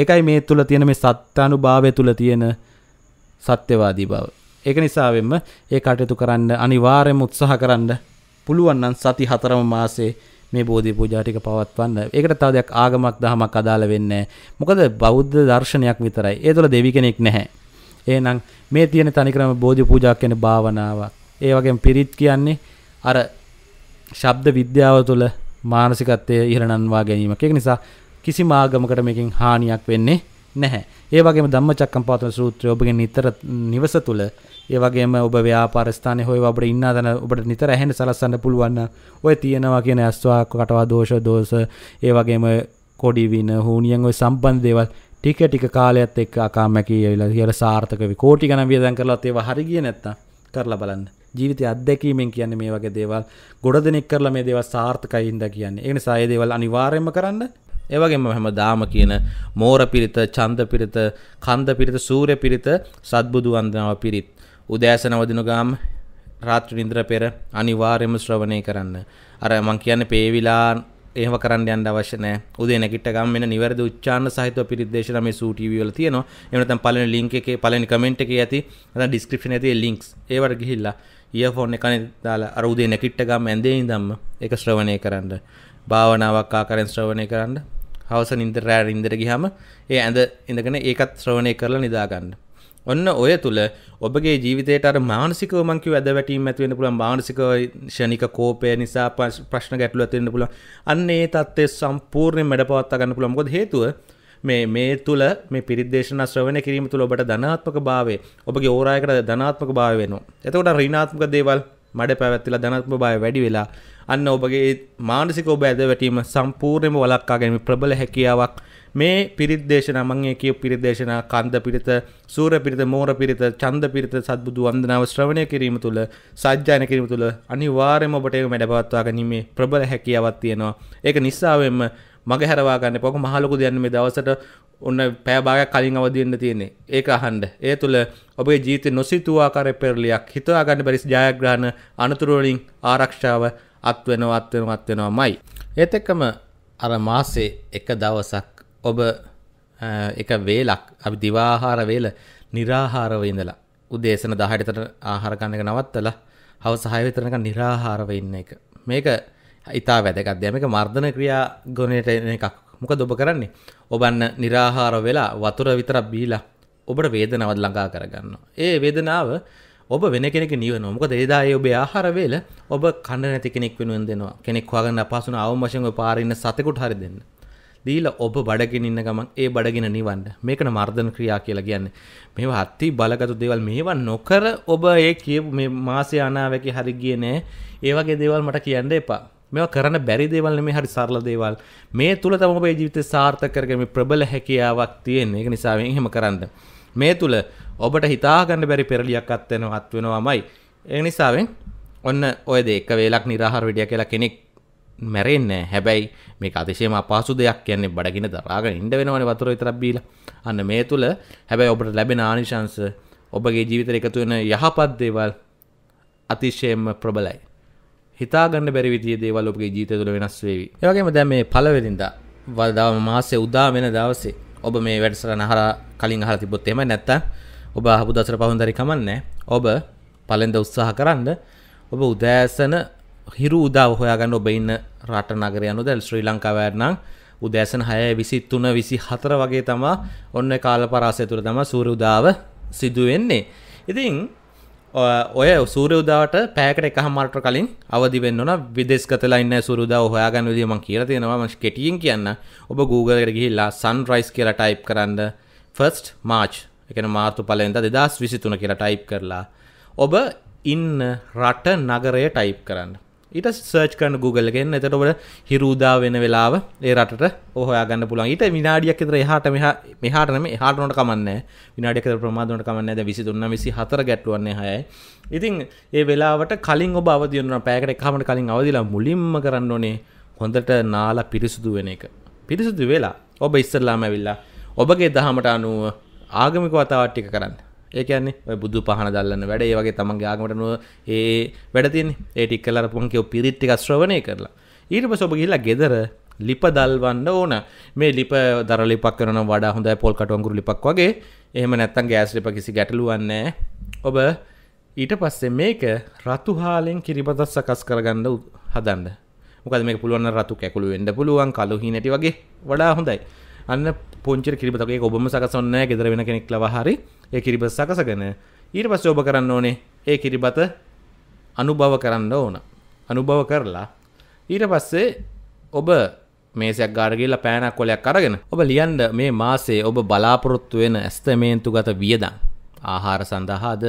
ඒකයි මේ තුළ තියෙන මේ සත්තානු භාවය තුළ තියෙන සත්‍යවාදී බව ඒක නිසාවෙන්ම ඒ කටයුතු කරන්න අනිවාර්යයෙන්ම උත්සාහ කරන්න පුළුවන් නම් සති හතරම මාසේ මේ බෝධි පූජා ටික පවත්වන්න. ඒකට තව දෙයක් ආගමක් දහමක් අදාළ වෙන්නේ නැහැ. මොකද බෞද්ධ දර්ශනයක් විතරයි. ඒ තුළ දෙවි කෙනෙක් නැහැ. එහෙනම් මේ තියෙන තනිකරම බෝධි පූජා කියන භාවනාවක්. ඒ වගේම පිරිත් කියන්නේ අර ශබ්ද විද්‍යාව තුළ මානසිකත්වය ඉහළ නන්වා ගැනීමක්. ඒක නිසා කිසිම ආගමකට මේකෙන් හානියක් වෙන්නේ නැහැ. ඒ වගේම ධම්මචක්කම්පවත්තන සූත්‍රය ඔබගේ නිතර නිවස තුළ ඒ වගේම ඔබ ව්‍යාපාර ස්ථානයේ හොයව අපිට ඉන්න තැන ඔබට නිතර ඇහෙන්න සලස්සන්න පුළුවන් ඔය තියෙනවා කියන අස්වාක් කටවා දෝෂ දෝෂ ඒ වගේම කොඩි වින හුනියන් ඔය සම්බන්ධ දේවල් ටික ටික කාලයත් එක් අකාමැකී ඇවිලා කියල සාර්ථකව කෝටි ගන වියදන් කරලත් ඒව හරිගිය නැත්තම් කරලා බලන්න ජීවිතය අත්දැකීමෙන් කියන්නේ මේ වගේ දේවල් ගොඩ දෙනෙක් කරලා මේ දේවල් සාර්ථකයි හින්දා කියන්නේ ඒ නිසා මේ දේවල් අනිවාර්යයෙන්ම කරන්න ඒ වගේම හැමදාම කියන මෝර පිරිත, ඡන්ද පිරිත, කන්ද පිරිත, සූර්ය පිරිත, සත්බුදු වන්දනාව පිරිත් උදෑසන වදින ගාම රාත්‍රී නින්දර පෙර අනිවාර්යයෙන්ම ශ්‍රවණය කරන්න. අර මං කියන්නේ පේවිලා ඒව කරන්න යන්න අවශ්‍ය නැහැ. උදේ නැගිට ගමන් මෙන්න නිවැරදි උච්චාරණ සහිතව පිරිත් දේශනා මේ සූ ටීවී වල තියෙනවා. එහෙම නැත්නම් පළවෙනි link එකේ පළවෙනි comment එකේ ඇති නැත්නම් description එකේ links ඒවට ගිහිල්ලා earphone එකනේ දාලා අර උදේ නැගිට ගමන් ඇඳේ ඉඳන්ම ඒක ශ්‍රවණය කරන්න. භාවනාවක් ආකාරයෙන් ශ්‍රවණය කරන්න. හවස නින්දට රෑ නින්දට ගියාම ඒ ඇඳ ඉඳගෙන ඒකත් ශ්‍රවණය කරලා නිදා ගන්න. ඔන්න ඔය තුළ ඔබගේ ජීවිතයට මානසික මංකිව ඇදවැටීම ඇතිවෙන පුළන් මානසික ෂණික කෝපය නිසා පස් ප්‍රශ්න ගැටලු ඇතිවෙන්න පුළන් අන්න ඒ තත්ත්වය සම්පූර්ණයෙන් මැඩ පවත්තා ගන්න පුළුවන් මොකද හේතුව මේ මේ තුළ මේ පිරිදේශන ශ්‍රවණය කිරීම තුළ ඔබට ධනාත්මක භාවය ඔබගේ ඕරායකට ධනාත්මක භාවය වෙනවා එතකොට ඍණාත්මක දේවල් මඩ පැවැත්තිලා ධනත්ම බය වැඩි වෙලා අන්න ඔබගේ මානසික ඔබ ඇද වැටීම සම්පූර්ණයම වලක්කා ගැනීම ප්‍රබල හැකියාවක් මේ පිරිත්දේශන මංගේ කියව පිරිදේශනා කන්ද පිරිත සූර පිරිත මෝර පිරිත චන්ද පිරිත සත්බුදු වන්දනාව ශ්‍රවණය කිරීම තුළ සජ්ජායන කිරීම තුළ අනිවාර්යයෙන්ම ඔබට ඒක මැඩපවත්වා ගැනීමේ ප්‍රබල හැකියාවක් තියෙනවා. ඒක නිසාවෙන්ම මග හැරවා ගන්න පොක මහලොකු දෙයක් මේ දවසට ඔන්න පැය භාගයක් කලින් අවදි වෙන්න තියෙන්නේ. ඒක අහන්න. ඒ තුළ ඔබේ ජීවිතේ නොසිතූ ආකාරයේ පෙරලියක් හිතා ගන්න බැරි ජයග්‍රහණ අනතුරු වලින් ආරක්ෂාව අත් වෙනවා අත් වෙනවා අත් වෙනවාමයි. ඒත් එක්කම අර මාසේ එක දවසක් ඔබ එක වේලක් අපි දිවාහාර වේල නිරාහාරව ඉඳලා උදේසන 10ට විතර ආහාර ගන්න එක නවත්තලා හවස 6 විතරනකන් නිරාහාරව ඉන්න එක. මේක ඉතා වැදගත් දෙයක්. මේක මර්ධන ක්‍රියා ගුණයට එන එකක්. මොකද ඔබ කරන්නේ? ඔබන්න निराහාර වෙලා වතුර විතරක් බීලා ඔබට වේදනාව ළඟා කරගන්නවා. ඒ වේදනාව ඔබ වෙන කෙනෙක් නිවනවා. මොකද එදා ඒ ඔබේ ආහාර වේල ඔබ කන්න නැති කෙනෙක් වෙනුවෙන් දෙනවා. කෙනෙක් හොයාගන්න අපහසු නම් අවම වශයෙන් ඔය පාරේ ඉන්න සතෙකුට හරි දෙන්න. දීල ඔබ බඩගෙන ඉන්න ගමන් ඒ බඩගෙන නිවන්න මේකන මර්ධන ක්‍රියා කියලා කියන්න මේ හත්ති බලගතු දේවල් මේවා නොකර ඔබ ඒ කියපු මේ මාසය අනාවැකි හරි ගිය නෑ ඒවගේ දේවල් මට කියන්න එපා මෙ කරන බැරි දේවල් මේ හරි සරල දේවල් මේ තුළ තම ඔබේ ජීවිත සාර්ථක කරගම ප්‍රබල හැකියාවක් තියෙන් ඒක නිසාවෙන් හෙම කරන්න මේ තුළ ඔබට හිතාගන්න බැරි පෙරලියක් අත්වෙන අත්වෙනවාමයි ඒ නිසාවෙන් ඔන්න ඔය දෙක වේලක් නිරහර විඩිය කියලා කෙනෙක් මැරෙන්න හැබැයි මේ අතිශයම පාසු දෙයක් කියන්නේ බඩගෙන දරාගෙන ඉඩ වෙනවන වතුර තරබ්බීල අන්න මේ තුළ හැබැයි ඔබට ලැබෙන ආනිශංස ඔබගේ ජීවිතර එකතුවෙන යහපත් දේවල් අතිශයම ප්‍රබලයි හිතාගන්න බැරිවිතිය දේවල් ඔබගේ ජීත තුළ වෙනස් වේවි ඒවගේම දැ මේ පලවෙදින්ද වදදාව මාසේ උදා වෙන දවසේ ඔබ මේ වැඩසර නහර කලින් හර තිබොත් එම නැත්ත ඔබ හපු දසර පහුන්දරි කමන්න ඔබ පලෙන්ද උත්සාහ කරන්න ඔබ උදෑසන හිරු උදව හොයාගන්න ඔබයින්න රට නගරයනු දැල් ශ්‍රී ලංකාවෑරනම් උදෑසන හය විසිත් තුන විසි හතර වගේ තමා ඔන්න කාල පරාසය තුර තම සූරුදාව සිදුවෙන්නේ. ඉතින් ඔය සූරයුදාවට පෑකට එක හමට කලින් අවදිවෙන්න විදෙස්කතල ඉන්න සුරුදා හොයාගන්න දීම කියර තියෙනවා මං කෙටියෙන් කියන්න ඔබ Googleකට ගිහිල්ලා සන්රයිස් කියලා ටයිප් කරන්න ෆස්ට් මාච් එකන මාර්තු පලෙන්ද දෙදස් විසිතුන කියලා ටයිප් කරලා ඔබ ඉන්න රට නගරය ටයිප් කරන්න ඊට සර්ච් කරන Google එකෙන් එතට ඔබට හිරූදා වෙන වෙලාව ඒ රටට ඔහොයා ගන්න පුළුවන් ඊට විනාඩියක් විතර එහාට මෙහා මෙහාට නෙමෙයි එහාට උනට කමන්නේ විනාඩියක් විතර ප්‍රමාද උනට කමන්නේ දැන් 23 24 ගැටුවන්නේ 6යි ඉතින් ඒ වෙලාවට කලින් ඔබ අවදි වෙනවා පැයකට එකකට කලින් අවදිලා මුලින්ම කරන්න ඕනේ හොඳට නාලා පිරිසුදු වෙන එක පිරිසුදු වෙලා ඔබ ඉස්සරලාම ඇවිල්ලා ඔබගේ දහමට අනුව ආගමික වතාවත් ටික කරන්න ඒකන්නේ බුදු පහන දල්ලන්න වැඩ ඒ වගේ තමන්ගේ ආගමට නුව ඒ වැඩතින් ඒටික් කලරපුන් කියෝ පිරිත්තික ශ්‍රවණය කරලා ඊට පස ඔබ කියලා ගෙදර ලිප දල්වන්න ඕන මේ ලිප දර ලිපක් කරන වඩා හොඳයි පොල් කටුවන්ගුරු ලිපක් වගේ එහෙම නැත්තන් ගෑස් ලිප කිසි ගැටලුවන්නේ ඔබ ඊට පස්සේ මේක රතුහාලෙන් කිරිපතත් සකස් කරගන්න හදන්න මොකද මේ පුළුවන් රතු කැකුළු වෙන්න පුළුවන් කළු හිනටි වගේ වඩා හොඳයි අන්න පොංචි කිරිපතගේ ඔබම සකසන්න ගෙදර වෙන කෙනෙක් ලව හරි ඒ කිරිබත් සකසගෙන ඊට පස්සේ ඔබ කරන්න ඕනේ ඒ කිරිබත අනුභව කරන්න ඕන. අනුභව කරලා ඊට පස්සේ ඔබ මේසයක් ගාඩගල්ල පෑනක් කොලයක් අරගෙන ඔබ ලියන්ඩ මේ මාසේ ඔබ බලාපොරොත්තු වෙන ඇස්තමේන්තු ගත වියදම් ආහාර සඳහාද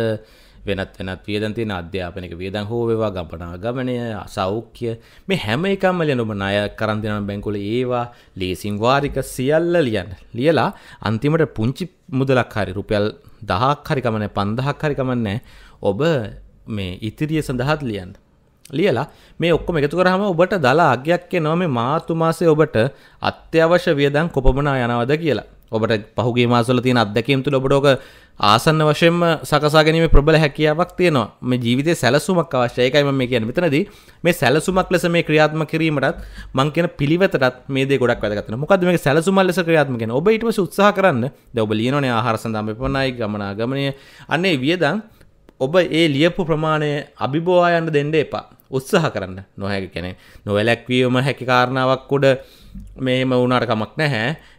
වෙනත් වෙනත් වියදන් තියෙන අධ්‍යාපනික වියදන් හෝ වේවා ගම්පනාගමනය අසෞඛ්‍ය මේ හැම එකම ලියනම ණය කරන් දෙන බැංකුවල ඒවා ලේසින් වාරික සියල්ල ලියන්න. ලියලා අන්තිමට පුංචි මුදලක් හරි රුපියල් 1000ක් හරි කමන්නේ 5000ක් හරි කමන්නේ ඔබ මේ ඉතිරිය සඳහාත් ලියන්න. ලියලා මේ ඔක්කොම එකතු කරාම ඔබට දලා අගයක් එනවා මේ මාර්තු මාසයේ ඔබට අත්‍යවශ්‍ය වියදම් කොපමණ යනවද කියලා. ඔබට පහුගේ මාසල තියෙන අත්දැකීම් තුළ ඔබට ඕක ආසන්න වශයෙන්ම සකසා ගැනීම ප්‍රබල හැකියාවක් තියෙනවා මේ ජීවිතය සැලසුමක් අවශ්‍යයි ඒකයි මම කියන්නේ මෙතනදී මේ සැලසුමක් ලෙස මේ ක්‍රියාත්මක කිරීමටත් මං කියන පිළිවෙතටත් මේ දේ ගොඩක් වැදගත් වෙනවා මොකද්ද මේක සැලසුමක් ලෙස ක්‍රියාත්මක කරන ඔබ ඊට පස්සේ උත්සාහ කරන්න දැන් ඔබ ලියනෝනේ ආහාර සඳහා මෙපමණයි ගමනාගමනය අන්නේ වියදම් ඔබ ඒ ලියපු ප්‍රමාණය අභිබෝවා යන්න දෙන්න එපා උත්සාහ කරන්න නොහැකි කෙනෙ නොවැලැක්වීම හැකි කාරණාවක් උඩ මේම වුණාට කමක් නැහැ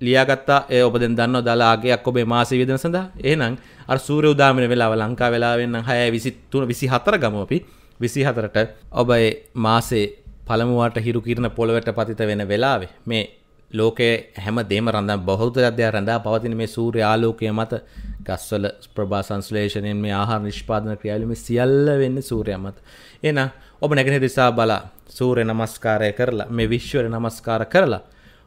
ලියාගත්තා ඒ ඔබදෙන් දන්න දලාගේයක් ඔබේ මාසි විදන සඳහා ඒනම් අර සූර උදාමන වෙලාව ලංකා වෙලාවෙන්න හය විසිත්තුන විසි හතර ගමපි විසි හතරට ඔබයි මාසේ පළමුවට හිරු කිරණ පොළොවට පතිත වෙන වෙලාවේ මේ ලෝකයේ හැම දේම රඳම් බෞද්ධ අධ්‍යය රඳා පවතින මේ සූර්ය ආලෝකය මත ගස්වල ප්‍රභා සංස්ලේෂණයෙන් මේ ආහාර නිෂ්පාදන ක්‍රියාවලින් සියල්ල වෙන්නේ සූර්යයා මත. එහෙනම් ඔබ නැගෙනහිර දිසා බලා සූර්ය නමස්කාරය කරලා මේ විශ්වර නමස්කාර කරලා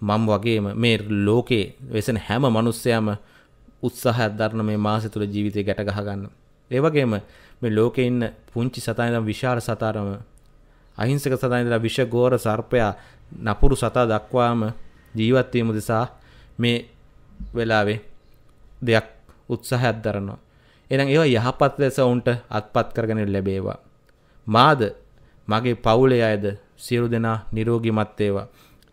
මම් වගේම මේ ලෝකේ වෙසෙන හැම මනුස්සයම උත්සාහයක් දරන මේ මාසය තුළ ජීවිතය ගැට ගහගන්න. ඒ වගේම මේ ලෝකේ ඉන්න පුංචි සතා ඉඳන් විශාල සතාරම අහිංසක සතා ඉඳලා විෂගෝර සර්පයා නපුරු සතා දක්වාම ජීවත් වීම දෙසා මේ වෙලාවේ දෙයක් උත්සාහයක් දරනවා. එහෙනම් ඒවා යහපත් ලෙස උන්ට අත්පත් කරගෙන ලැබේවා. මාද මගේ පවුලේ අයද සියලු දෙනා නිරෝගීමත් වේවා.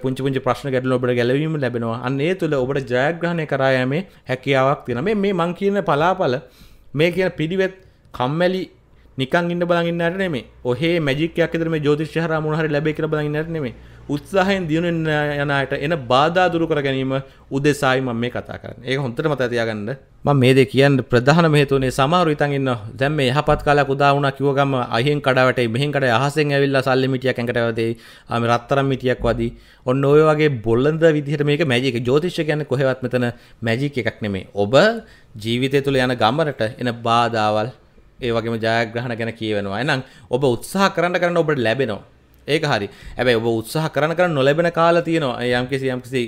පුංචි පුංචි ප්‍රශ්න ගැටල ඔබට ගැලවීම ලැබෙනවා අන්නේ තුළ ඔබට ජයග්‍රහණය කරායමේ හැකියාවක් තින මේ මේ මං කියන පලාපල මේ කියන පිඩිවෙත් කම්මැලි නිකන් ඉන්න බලගන්නට නෙමේ ඔහේ මැජිකයක් ෙරම ජෝතිෂ්‍යහර මුහර ලැබේ කර බලගන්නට නෙමේ උත්සාහයෙන් දියුණුවෙන් යන අයට එන බාධා දුරු කර ගැනීම උදෙසායි මම මේ කතා කරන්නේ. ඒක හොඳට මතක තියාගන්න. මම මේ දේ කියන්න ප්‍රධානම හේතුවනේ සමහරු ඉතින් ඉන්න දැන් මේ යහපත් කාලයක් උදා වුණා කිව්ව ගම අහින් කඩ වැටේ මෙහෙන් කඩ අහසෙන් ඇවිල්ලා සල්ලි මිටියක් ඇඟට වැදේ ආ මේ රත්තරන් මිටියක් වදී ඔන්න ඔය වගේ බොළඳ විදිහට මේක මැජික් ජ්‍යොතිෂය කියන්නේ කොහෙවත් මෙතන මැජික් එකක් නෙමෙයි ඔබ ජීවිතය තුළ යන ගමනට එන බාධාවල් ඒ වගේම ජයග්‍රහණ ගැන කියවෙනවා එහෙනම් ඔබ උත්සාහ කරන්න කරන්න ඔබට ලැබෙනවා ඒක හරි ඇබැ ඔබ උත්සාහ කරන කර නොලැබෙන කාල තියෙනවා යම්කිසි යම්කිසි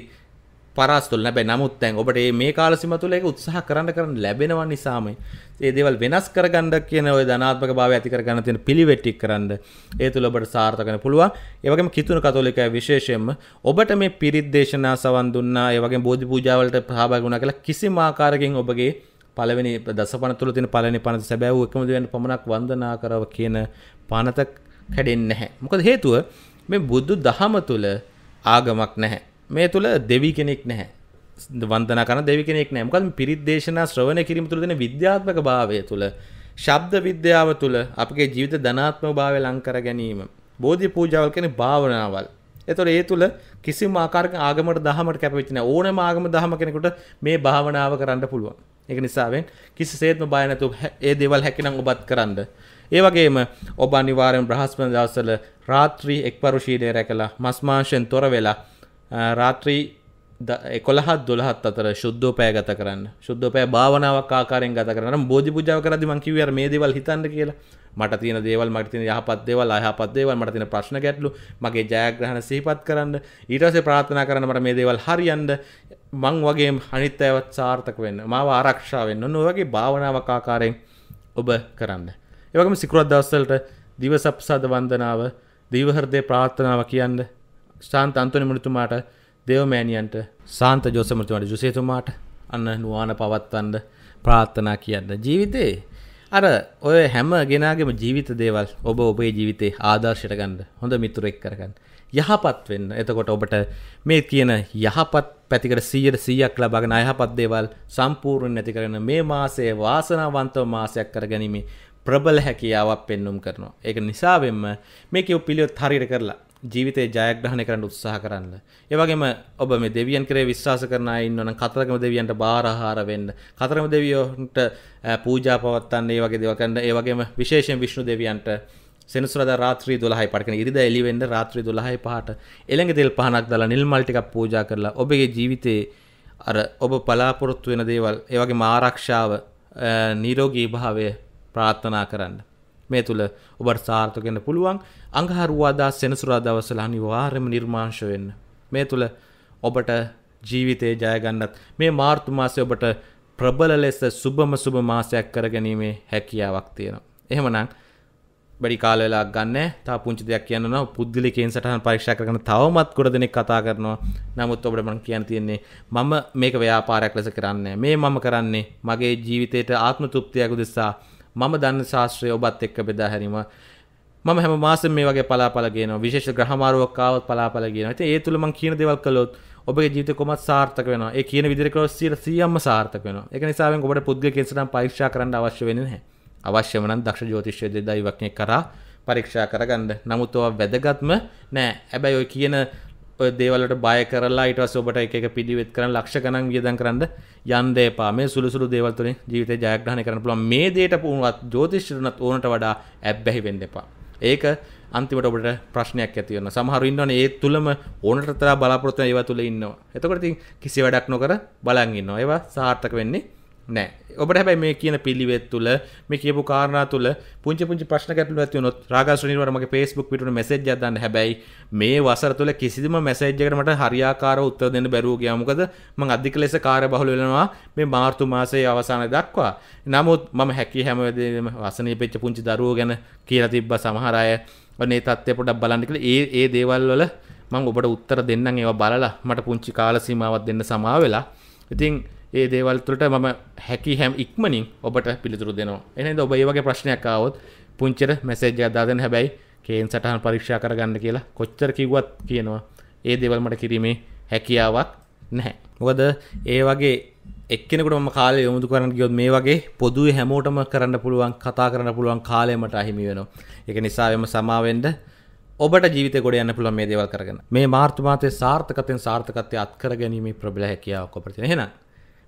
පරස්තුල් නැබැ නමුත් තැන් ඔබට මේ කාලසිම තුළ ඒක උත්සාහ කරන්න කරන්න ලැබෙනවා නිසාම ඒ දේවල් වෙනස් කරගන්න කියන ඔය ධනාත්මක භාවය ඇති කරගන්න තියෙන පිළිවෙටික් කරන්න ඒ තුළ ඔබට සාර්ථක වෙන්න පුළුවන් ඒ වගේම කිතුණු කතෝලිකය විශේෂයෙන්ම ඔබට මේ පිරිත් දේශනා සවන් දුන්නා ඒ වගේම බෝධි පූජා වලට සහභාගී වුණා කියලා කිසිම ආකාරකින් ඔබගේ පළවෙනි දසපන තුළ තියෙන පළවෙනි පනත සැබෑවූ එකම දෙවියන් පමණක් වන්දනා කරව කියන පනත කැඩෙන්නේ නැහැ. මොකද හේතුව මේ බුදු දහම තුල ආගමක් නැහැ. මේ තුල දෙවි කෙනෙක් නැහැ. වන්දනා කරන දෙවි කෙනෙක් නැහැ. මොකද පිරිත් දේශනා ශ්‍රවණය කිරීම තුල දෙන විද්‍යාත්මක භාවය තුල ශබ්ද විද්‍යාව තුල අපගේ ජීවිත ධනාත්මක භාවය ලං කර ගැනීම බෝධි පූජාවල් කියන භාවනාවල් එතකොට ඒ තුල කිසිම ආකාරක ආගමකට දහමකට කැපවෙච්ච නැහැ ඕනෑම ආගම දහම කෙනෙකුට මේ භාවනාව කරන්න පුළුවන් ඒක නිසාවෙන් කිසිසේත්ම බය නැතුව ඒ දේවල් හැකිනම් ඔබත් කරන්න ඒවගේම ඔබ අනිවාරයෙන් බ්‍රහස්පන දවසල රාත්‍රී එක්පරුෂීදය රැකලා මස්මාංශයෙන් තොර වෙලා රාත්‍රී එකොළහත් දොළහත් අතර ශුද්ධෝපය ගත කරන්න ශුද්ධපය භාවනාවක් ආකාරෙන් ගත කරන බෝධි පුජාව කරදි මංකිවර මේ දේවල් හිතන්න කියලා මට තියෙන දේවල් මට තියෙන යහපත් දේවල් අයහපත් දේවල් මට තියෙන ප්‍රශ්න ගැටලු මගේ ජයග්‍රහණ සිහිපත් කරන්න ඊට පස්සේ ප්‍රාර්ථනා කරන්න මට මේ දේවල් හරියන්න මං වගේ අනිත් අයවත් සාර්ථක වෙන්න මාව ආරක්ෂා වෙන්න ඔන්න ඔය වගේ භාවනාවක් ආකාරයෙන් ඔබ කරන්න ඒවගම සිකුරත් දස්සලට දිවසප්සාද වන්දනාව දීවහරදය ප්‍රාර්ථනාව කියන්න ශාන්ත අන්තනි මෘතුමාට දෙවමෑණියන්ට සාන්ත ජෝසමෘතුමට ජුසේතුමාට අන්න නුවාන පවත්වන්ඩ ප්‍රාර්ථනා කියන්න ජීවිතේ අර ඔය හැම ගෙනගේම ජීවිත දේවල් ඔබ ඔබේ ජීවිතේ ආදර්ශයට ගන්න හොඳ මිතුරෙක් කරගන්න යහපත් වෙන්න එතකොට ඔබට මේ කියන යහපත් පැතිකට සීයට සීයක් ලබගෙන අයහපත් දේවල් සම්පූර්ණ නැති කරන මේ මාසේ වාසනාවන්තව මාසයක් කරගැනීමේ ප්‍රබල හැකියාවක් පෙන්නුම් කරනවා. ඒක නිසාවෙන්ම මේක උපිලියොත් හරියට කරලා ජීවිතේ ජයග්‍රහණය කරන්න උත්සාහ කරන්න. ඒ වගේම ඔබ මේ දෙවියන් කරේ විශ්වාස කරන අය ඉන්නවනම් කතරගම දෙවියන්ට බාරහාර වෙන්න. කතරගම දෙවියන්ට පූජා පවත්වන්න, ඒ වගේ දේවල් කරන්න. ඒ වගේම විශේෂයෙන් විෂ්ණු දෙවියන්ට සෙනසුරද රාත්‍රී දොළහයි පටකන ඉරිද එලිවෙන්න රාත්‍රී දොළහයි පහට එළඟ දෙල් පහනක් දලා නිල්මල්ටිකක් පූජා කරලා ඔබගේ ජීවිතයේ අර ඔබ බලාපොරොත්තු වෙන දේවල් ඒවගේ මාරක්ෂාව නීරෝගී භාවය ප්‍රාර්ථනා කරන්න. මේ තුළ ඔබට සාර්ථකෙන්න්න පුළුවන් අඟහරුවාදා සෙනසුරාදවසල අනිවාර්යම නිර්මාංශ වෙන්න. මේ තුළ ඔබට ජීවිතය ජයගන්නත් මේ මාර්තුමාසය ඔබට ප්‍රබල ලෙස සුබම සුබ මාසයක් කරගැනීමේ හැකියාවක් තියෙන. එහෙමනම් බඩි කාලලා ගන්න තා පුංචි දෙයක් කියන්න පුද්ලිකෙන් සටහන් පරික්ෂ කරන තවමත් ගොඩ දෙනෙක් කතා කරනවා නමුත් ඔබට මන කියන්න තියෙන්නේ මම මේක ව්‍යාපාරයක් ලෙස කරන්නේ මේ මම කරන්නේ මගේ ජීවිතයට ආත්ම තුෘප්තියකු දෙසා මම දන්න ශාස්ත්‍රය ඔබත් එක්ක බෙදා හැරීම මම හැම මාසෙම මේ වගේ පලාපල කියනවා විශේෂ ග්‍රහමාරුවක් ආවත් පලාපල කියනවා ඉතින් ඒ තුල මම කියන දේවල් කළොත් ඔබගේ ජීවිත කොමත් සාර්ථක වෙනවා ඒ කියන විදිහට කළොත් 100%ම සාර්ථක වෙනවා ඒක නිසා වෙන් ඔබට පුද්ගලික කෙන්සනම් පරීක්ෂා කරන්න අවශ්‍ය වෙන්නේ නැහැ අවශ්‍යම නම් දක්ෂ ජ්‍යොතිෂය දෙදා ඉවක්නේ කරා පරීක්ෂා කරගන්න නමුත් ඔවා වැදගත්ම නෑ හැබැයි ඔය කියන දේවලට බය කරලා ඉටස් ඔබට එක පිළිවෙත් කරන ලක්ෂ ගණන් වියදන් කරන්න යන්න එපා මේ සුළුසුළු දේවල් තුලින් ජීවිතේ ජයග්‍රහණය කරන්න පුළුවන් මේ දේට පුණුවත් ජ්‍යොතිෂ්‍යුණත් ඕනට වඩා ඇබ්බැහි වෙන්න එපා ඒක අන්තිමට ඔබට ප්‍රශ්නයක් ඇති වෙනවා. සමහරු ඉන්නවනේ ඒ තුලම ඕනට තරම් බලාපොරොත්තු වෙන ඒවා තුල ඉන්නවා. එතකොට ඉතින් කිසි වැඩක් නොකර බලන් ඉන්නවා. ඒවා සාර්ථක වෙන්නේ නෑ ඔබට හැබැයි මේ කියන පිළිවෙත් තුළ මේ කියපු කාරණා තුළ පුංචි පුංචි ප්‍රශ්න ගැටලු ඇති වුණොත් රාගා සුනිල්වර මගේ Facebook පිටුන මැසේජ් එකක් දාන්න හැබැයි මේ වසර තුළ කිසිම මැසේජ් එකකට මට හරියාකාරව උත්තර දෙන්න බැරුව ගියා මොකද මම අධික ලෙස කාර්යබහුල වෙනවා මේ මාර්තු මාසයේ අවසානය දක්වා නමුත් මම හැකි හැම වෙලේම වසනීපෙච්ච පුංචි දරුවෝ ගැන කියලා තිබ්බා සමහර අය අනේ තත්ත්වය පොඩ්ඩක් බලන්න කියලා ඒ ඒ දේවල් වල මම ඔබට උත්තර දෙන්නම් ඒවා බලලා මට පුංචි කාල සීමාවක් දෙන්න සමාවෙලා ඉතින් ඒ දේවල්තුලට මම හැකි හැම් ඉක්මනින් ඔබට පිළිතුරු දෙනවා එනද ඔබ ඒ වගේ ප්‍රශ්නයක් ආවොත් පුංචිට මැසේජ් එකක් දාන්න හැබැයි කේන් සටහන් පරීක්ෂා කරගන්න කියලා කොච්චර කිව්වත් කියනවා ඒ දේවල් මට කිරීමේ හැකියාවක් නැහැ මොකද ඒ වගේ එක්කෙනකට ම කාල යොමුතු කරන්න ගියොත් මේ වගේ පොදුව හැමෝටම කරන්න පුළුවන් කතා කරන්න පුළුවන් කාලයමට අහිමි වෙනවා එක නිසාවෙම සමාවෙන්ඩ ඔබට ජීවිත ගොඩ යන්න පුළුවන් මේ දේවල් කරගන්න මේ මාර්තමාතය සාර්ථකතයෙන් සාර්ථකතය අත්කර ගැනීම ප්‍රබල හැකියාව කොපරතින හෙනවා